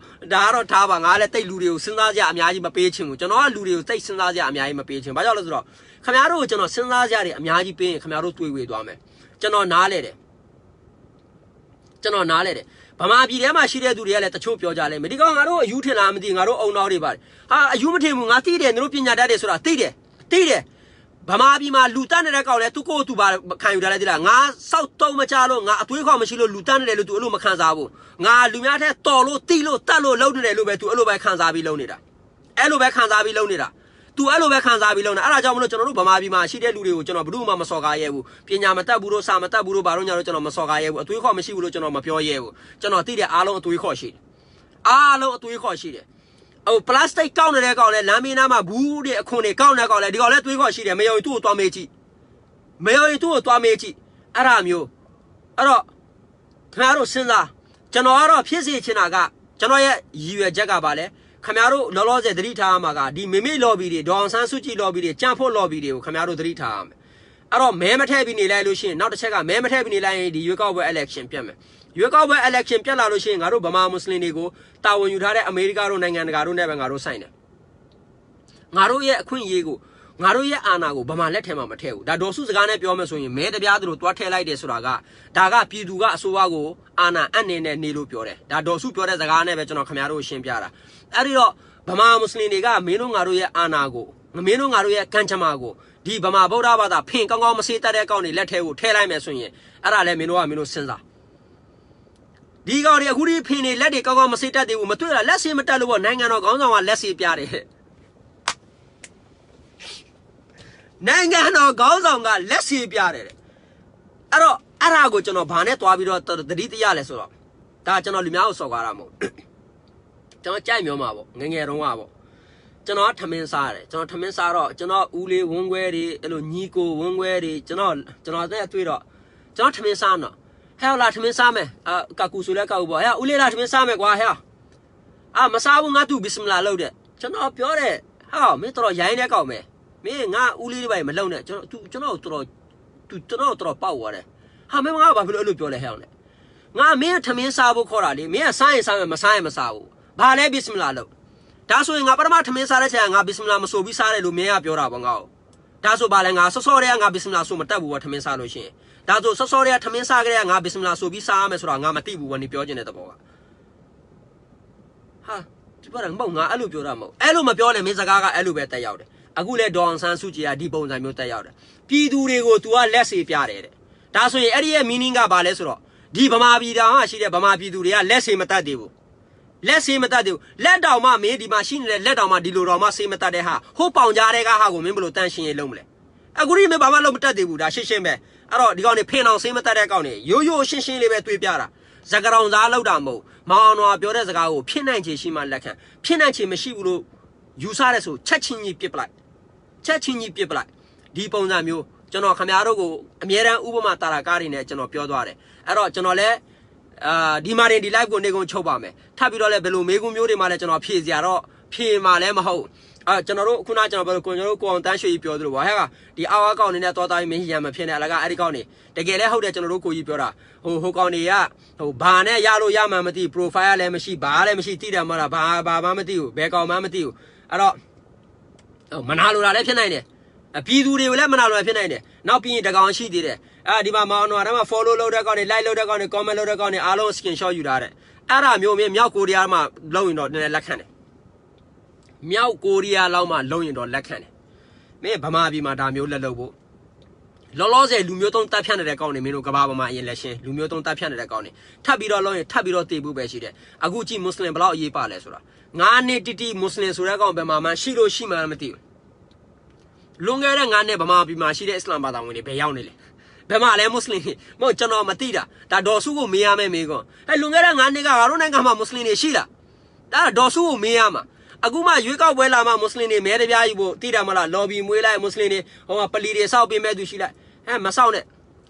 ကတော့ထားပါငါလည်းတိတ်လူတွေကိုစဉ်းစားကြအများကြီးမပေးချင်ဘူးကျွန်တော်ကလူတွေကိုတိတ်စဉ်းစားကြအများကြီးမပေးချင်ဘာကြောင့်လဲဆိုတော့ခင်ဗျားတို့ကိုကျွန်တော်စဉ်းစားကြတွေအများကြီးပေးရင်ခင်ဗျားတို့တွေးဝေသွားမယ်ကျွန်တော်နားလဲတယ်ကျွန်တော်နားလဲတယ်ဗမာပြည်ထဲမှာရှိတဲ့သူတွေကလည်းတချို့ပြောကြလဲမဒီကောင်ငါတို့အယူထင်လားမသိငါတို့အုံနောက်တွေပါဟာအယူမထင်ဘူးငါသိတယ်တို့ပညာတတ်တယ်ဆိုတာသိတယ်သိတယ်ဗမာပြည်မှာလူတတ်နေတဲ့ကောင်လဲသူကိုယ်သူပါခံယူထားလိုက်သေးလားငါစောက်တုံးမချလို့ငါအသွေးခေါမရှိလို့လူတတ်နေတယ်လို့ तू အဲ့လိုမခံစားဘူးငါလူများထက်တော်လို့တိလို့တတ်လို့လုပ်နေတယ်လို့ပဲ तू အဲ့လိုပဲခံစားပြီးလုပ်နေတာအဲ့လိုပဲခံစားပြီးလုပ်နေတာသူအဲ့လိုပဲခံစားပြီးလုံးတာအဲ့ဒါကြောင့်မလို့ကျွန်တော်တို့ဗမာပြည်မှာရှိတဲ့လူတွေကိုကျွန်တော်ဘယ်သူမှမစော်ကားရဲဘူးပညာမတတ်ဘူးတို့စာမတတ်ဘူးတို့ဘာလို့ညာတို့ကျွန်တော်မစော်ကားရဲဘူးအသွေးခေါ်မရှိဘူးလို့ကျွန်တော်မပြောရဲဘူးကျွန်တော်သိတဲ့အားလုံးအသွေးခေါ်ရှိတယ်အားလုံးအသွေးခေါ်ရှိတယ်ဟိုပလတ်စတစ်ကောက်နေတဲ့ကောင်လဲလမ်းမင်းနားမှာဘူးတဲ့အခွန်တွေကောက်နေကောင်လဲဒီကောင်လဲသွေးခေါ်ရှိတယ်မယုံရင်သူ့ကိုသွားမေးကြည့်မယုံရင်သူ့ကိုသွားမေးကြည့်အဲ့ဒါမျိုးအဲ့တော့ခင်ဗျားတို့စဉ်းစားကျွန်တော်ကတော့ဖြစ်စေချင်တာက ကျွန်တော်ရဲ့ရည်ရွယ်ချက်ကပါလဲခမားတို့လောလောဆယ်သတိထားရမှာကဒီမေမေလော်ဘီတွေဒေါအောင်ဆန်းစုကြည်လော်ဘီတွေကြံဖို့လော်ဘီတွေကိုခမားတို့သတိထားရမယ်အဲ့တော့မဲမထည့်ပြီးနေလိုက်လို့ရှိရင်နောက်တစ်ချက်ကမဲမထည့်ပြီးနေလိုက်ရင်ဒီရွေးကောက်ပွဲ election ပြတ်မယ်ရွေးကောက်ပွဲ election ပြတ်လာလို့ရှိရင်ငါတို့ဗမာမွတ်စလင်တွေကိုတာဝန်ယူထားတဲ့အမေရိကတို့နိုင်ငံတကာတို့နဲ့ပဲငါတို့ဆိုင်တယ်ငါတို့ရဲ့အခွင့်အရေးကိုငါတို့ရဲ့အာဏာကိုဗမာလက်ထဲမှာမထည့်ဘူးဒါဒေါ်စုစကားနဲ့ပြောမယ်ဆိုရင်မဲတပြားသူတို့တွားထည့်လိုက်တယ်ဆိုတာကဒါကပြည်သူကအစိုးရကိုအာဏာအနှင်းနဲ့နေလို့ပြောတယ်ဒါဒေါ်စုပြောတဲ့စကားနဲ့ပဲကျွန်တော်ခင်ဗျားတို့ရှင်းပြတာအဲ့ဒီတော့ဗမာမွတ်စလင်တွေကမင်းတို့ငါတို့ရဲ့အာဏာကိုမင်းတို့ငါတို့ရဲ့ကံကြမ္မာကိုဒီဗမာဗုဒ္ဓဘာသာဖင်ကောင်းကောင်းမစေးတတ်တဲ့ကောင်တွေလက်ထဲကိုထည့်လိုက်မယ်ဆိုရင်အဲ့ဒါလည်းမင်းတို့ကမင်းတို့စဉ်းစားဒီကောင်တွေအခုဒီဖင်တွေလက်တွေကောင်းကောင်းမစေးတတ်သေးဘူးမတွေ့တာလက်စေးမတတ်လို့ပေါ့နိုင်ငံတော်ခေါင်းဆောင်ကလက်စေးပြတယ်နိုင်ငံတော်ခေါင်းဆောင်ကလက်စီပြတယ်တဲ့အဲ့တော့အဲ့ဒါကိုကျွန်တော်ဘာနဲ့တွားပြီးတော့တတိတရလဲဆိုတော့ဒါကျွန်တော်လူများကိုစော်ကားတာမဟုတ်ကျွန်တော်ကြိုက်မျောမှာပေါ့ငငယ်တုန်းကပေါ့ကျွန်တော်ထမင်းစားတယ်ကျွန်တော်ထမင်းစားတော့ကျွန်တော်ဦးလေးဝန်းခွဲတွေအဲ့လိုညီကိုဝန်းခွဲတွေကျွန်တော်ကျွန်တော်တဲ့တွေ့တော့ကျွန်တော်ထမင်းစားတော့ဟဲ့လာထမင်းစားမယ်အာကကူဆိုလဲကကူပေါ့ဟဲ့ဦးလေးလာထမင်းစားမယ်ကွာဟဲ့အာမစားဘူးငါသူ့ဘစ်စမလာလုပ်တဲ့ကျွန်တော်ပြောတယ်ဟာမင်းတော်ရိုင်းတဲ့ကောင်ပဲမင်းငါဦးလေးတွေပဲမလုံနဲ့ကျွန်တော် तू ကျွန်တော်တော်တော် तू ကျွန်တော်တော်တော် ပေါက်သွားတယ်ဟာမင်းငါဘာဖြစ်လို့အဲ့လိုပြောလဲဟဲ့အောင်လဲငါမင်းကထမင်းစားဖို့ခေါ်တာလေမင်းကစားရင်စားမယ်မစားရင်မစားဘူးဘာလဲဘစ်စမလာလို့ဒါဆိုရင်ငါပထမထမင်းစားတဲ့ချိန်ကငါဘစ်စမလာမဆိုပြီးစားတယ်လို့မင်းကပြောတာပေါ့ငါ့ကိုဒါဆိုဘာလဲငါစောစောတည်းကငါဘစ်စမလာဆိုမတက်ဘူးပေါ့ထမင်းစားလို့ရှင်ဒါဆိုစောစောတည်းကထမင်းစားကြတဲ့ငါဘစ်စမလာဆိုပြီးစားရမယ်ဆိုတာငါမသိဘူးပေါ့နေပြောချင်တဲ့သဘောကဟာဒီဘာလဲမဟုတ်ငါအဲ့လိုပြောတာမဟုတ်အဲ့လိုမပြောနဲ့မင်းစကားကအဲ့လိုပဲတက်ရောက်တယ်အခုလဲဒေါ်အောင်ဆန်းစုကြည်ကဒီပုံစံမျိုးတက်ရောက်တယ်ပြည်သူတွေကိုသူကလက်စေပြတယ်တဲ့ဒါဆိုရင်အဲ့ဒီရဲ့ meaning ကဘာလဲဆိုတော့ဒီဗမာပြည်တောင်မှရှိတဲ့ဗမာပြည်သူတွေကလက်စေမတတ်သေးဘူးလက်စေမတတ်သေးဘူးလက်တောင်မှမင်းဒီမှာရှိနေတဲ့လက်တောင်မှဒီလိုတောင်မှစေမတတ်တဲ့ဟာဟိုးပေါင်ကြားတဲ့ကဟာကိုမင်းဘယ်လိုတန့်ရှင်းရေးလုပ်မလဲအခုဒီမင်းဘာမှလုပ်မတတ်သေးဘူးဒါရှင်းရှင်းပဲအဲ့တော့ဒီကောင်နေဖင်အောင်စေမတတ်တဲ့ကောင်နေရိုးရိုးရှင်းရှင်းလေးပဲတွေးပြတာဇကရောင်သားလောက်တာမဟုတ်မောင်အောင်တော်ပြောတဲ့စကားကိုဖြစ်နိုင်ချေရှိမှလက်ခံဖြစ်နိုင်ချေမရှိဘူးလို့ယူဆရဲဆိုချက်ချင်းကြီးပြစ်ပလိုက်ချက်ချင်းကြီးပြစ်ပလိုက်ဒီပုံစံမျိုးကျွန်တော်ခမားတို့ကိုအမြဲတမ်းဥပမာတာရာကားတွေနဲ့ကျွန်တော်ပြောသွားတယ်အဲ့တော့ကျွန်တော်လည်းအာဒီမာရင်ဒီ live ကိုနေကုန်ချုပ်ပါမယ်ထပ်ပြီးတော့လည်းဘယ်လိုမေးခွန်းမျိုးတွေမှလည်းကျွန်တော်ဖြေစရာတော့ဖြေမှလည်းမဟုတ်အာကျွန်တော်တို့ခုနကျွန်တော်ပြောလို့ကိုကျွန်တော်တို့ကိုအောင်တန်းရွှေကြီးပြောသလိုပါဟဲ့ကဒီအာဝါကောင်နေနဲ့သွားသားပြီးမင်းရံမဖြစ်နဲ့အလကအဲ့ဒီကောင်နေတကယ်လဲဟုတ်တယ်ကျွန်တော်တို့ကိုကြီးပြောတာဟိုဟိုကောင်နေကဟိုဘာနဲ့ရလို့ရမှမသိ profile လည်းမရှိဘာလည်းမရှိတိတယ်မဟုတ်လားဘာဘာမှမသိဘူးဘယ်ကောင်မှမသိဘူးအဲ့တော့မနာလိုတာလည်းဖြစ်နိုင်တယ်အပြည်သူတွေကိုလည်းမနာလိုတာဖြစ်နိုင်တယ်နောက်ပြီးရင်တကောင်ရှိသေးတယ်အာဒီမှာမောင်တော်ထဲမှာ follow လုပ်တဲ့ကောင်တွေ like လုပ်တဲ့ကောင်တွေ comment လုပ်တဲ့ကောင်တွေအားလုံး screenshot ယူထားတယ်အဲ့ဒါမျိုးမြင်မြောက်ကိုရီးယားမှာလုံရင်တော့နည်းနည်းလက်ခံတယ်မြောက်ကိုရီးယားလောက်မှလုံရင်တော့လက်ခံတယ်မင်းဗမာပြည်မှာဒါမျိုးလက်လုပ်ဖို့လောလောဆယ်လူမျိုးတုံးတပ်ဖြန့်နေတဲ့ကောင်းနေမင်းတို့ကဘာပေါ်မှာအရင်လက်ရှင်းလူမျိုးတုံးတပ်ဖြန့်နေတဲ့ကောင်းနေထပ်ပြီးတော့လုံးရင်ထပ်ပြီးတော့တည်ဖို့ပဲရှိတယ်အခုကြည့်မွတ်စလင်ဘလောက်အရေးပါလဲဆိုတာ9နှစ်တိတိမွတ်စလင်ဆိုတဲ့ကောင်ဘယ်မှာမှရှိလို့ရှိမှမသိဘူးလွန်ခဲ့တဲ့9နှစ်ဗမာပြည်မှာရှိတဲ့အစ္စလာမ်ဘာသာဝင်တွေဘယ်ရောက်နေလဲဘယ်မှာလဲမွတ်စလင်မဟုတ်ကျွန်တော်မသိတာဒါဒေါ်စုကိုမေးရမယ်မေးကွန်ဟဲ့လွန်ခဲ့တဲ့9နှစ်ကငါတို့နိုင်ငံမှာမွတ်စလင်တွေရှိလားဒါဒေါ်စုကိုမေးရမှာအခုမှရွေးကောက်ပွဲလာမှမွတ်စလင်တွေမဲတပြားကြီးပို့တိတယ်မလားလော်ဘီမွေးလိုက်မွတ်စလင်တွေဟိုမှာပလီတွေစောက်ပေးမဲ့သူရှိလိုက်ဟဲ့မစောက်နဲ့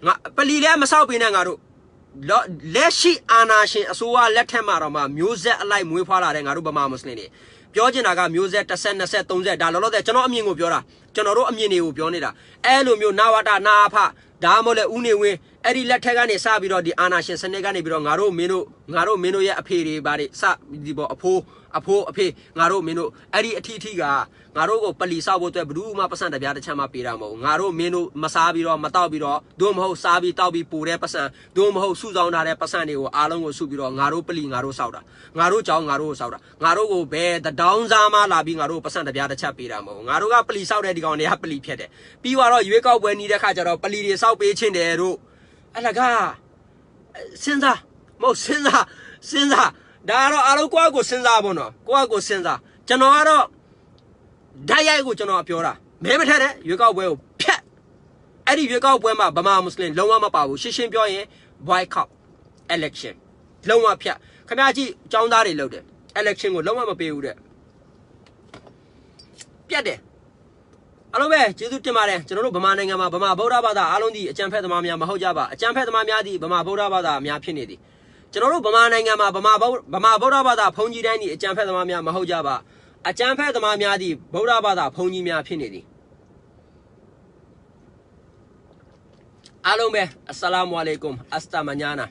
ငါပလီလည်းမစောက်ပေးနဲ့ငါတို့လက်ရှိအာဏာရှင်အစိုးရလက်ထက်မှာတော့မှမျိုးဆက်အလိုက်မွေးဖွားလာတဲ့ငါတို့ဗမာမွတ်စလင်တွေပြောချင်တာကမျိုးဆက်10 20 30ဒါလောလောဆယ်ကျွန်တော်အမြင်ကိုပြောတာကျွန်တော်တို့အမြင်တွေကိုပြောနေတာအဲ့လိုမျိုးနာဝတာနာအဖဒါမှမဟုတ်လေဦးနေဝင်းအဲ့ဒီလက်ထက်ကနေစပြီးတော့ဒီအာနာရှင်စနစ်ကနေပြီးတော့ငါတို့မင်းတို့ငါတို့မင်းတို့ရဲ့အဖေတွေဘာတွေစဒီပေါ့အဖိုးအဖိုးအဖေငါတို့မင်းတို့အဲ့ဒီအထီးအထီးကငါတို့ကိုပလီဆောက်ဖို့အတွက်ဘယ်သူမှပတ်စံတပြားတစ်ချက်မှပေးတာမဟုတ်ငါတို့မင်းတို့မစားပြီးတော့မတောက်ပြီးတော့ဒို့မဟုတ်စားပြီးတောက်ပြီးပူတဲ့ပတ်စံဒို့မဟုတ်စုဆောင်ထားတဲ့ပတ်စံတွေကိုအားလုံးကိုစုပြီးတော့ငါတို့ပလီငါတို့ဆောက်တာငါတို့ကြောင်းငါတို့ကိုဆောက်တာငါတို့ကိုဘယ်တောင်းစားမှလာပြီးငါတို့ပတ်စံတပြားတစ်ချက်ပေးတာမဟုတ်ငါတို့ကပလီဆောက်တဲ့ဒီကောင်တွေကပလီဖြစ်တယ်ပြီးတော့ရွေးကောက်ပွဲနီးတဲ့ခါကျတော့ပလီတွေဆောက်ပေးချင်းတယ်တို့အလကားစဉ်းစားမဟုတ်စဉ်းစားစဉ်းစားဒါကတော့အားလုံးကိုယ့်အကိုစဉ်းစားပါတော့ကိုယ့်အကိုစဉ်းစားကျွန်တော်ကတော့ဓာတ်ရိုက်ကိုကျွန်တော်ပြောတာမဲမထက်တဲ့ရွေးကောက်ပွဲကိုဖြတ်အဲ့ဒီရွေးကောက်ပွဲမှာဗမာမွတ်စလင်လုံးဝမပါဘူးရှင်းရှင်းပြောရင် boycott election လုံးဝဖြတ်ခဏကြည့်ចောင်းသားတွေလုပ်တယ် election ကိုလုံးဝမပေးဘူးတဲ့ပြတ်တယ်အလုံးပဲကျေးဇူးတင်ပါတယ်ကျွန်တော်တို့ဗမာနိုင်ငံမှာဗမာဗုဒ္ဓဘာသာအားလုံးဒီအကြံဖက်သမားများမဟုတ်ကြပါအကြံဖက်သမားများဒီဗမာဗုဒ္ဓဘာသာများဖြစ်နေသည်ကျွန်တော်တို့ဗမာနိုင်ငံမှာဗမာဗမာဗုဒ္ဓဘာသာဖုန်ကြီးတိုင်းဒီအကြံဖက်သမားများမဟုတ်ကြပါအကြံဖက်သမားများသည့်ဗုဒ္ဓဘာသာဘုန်းကြီးများဖြစ်နေသည်အားလုံးပဲအစ္စလာမုအလัยကွမ်အစ္စတာမညာနာ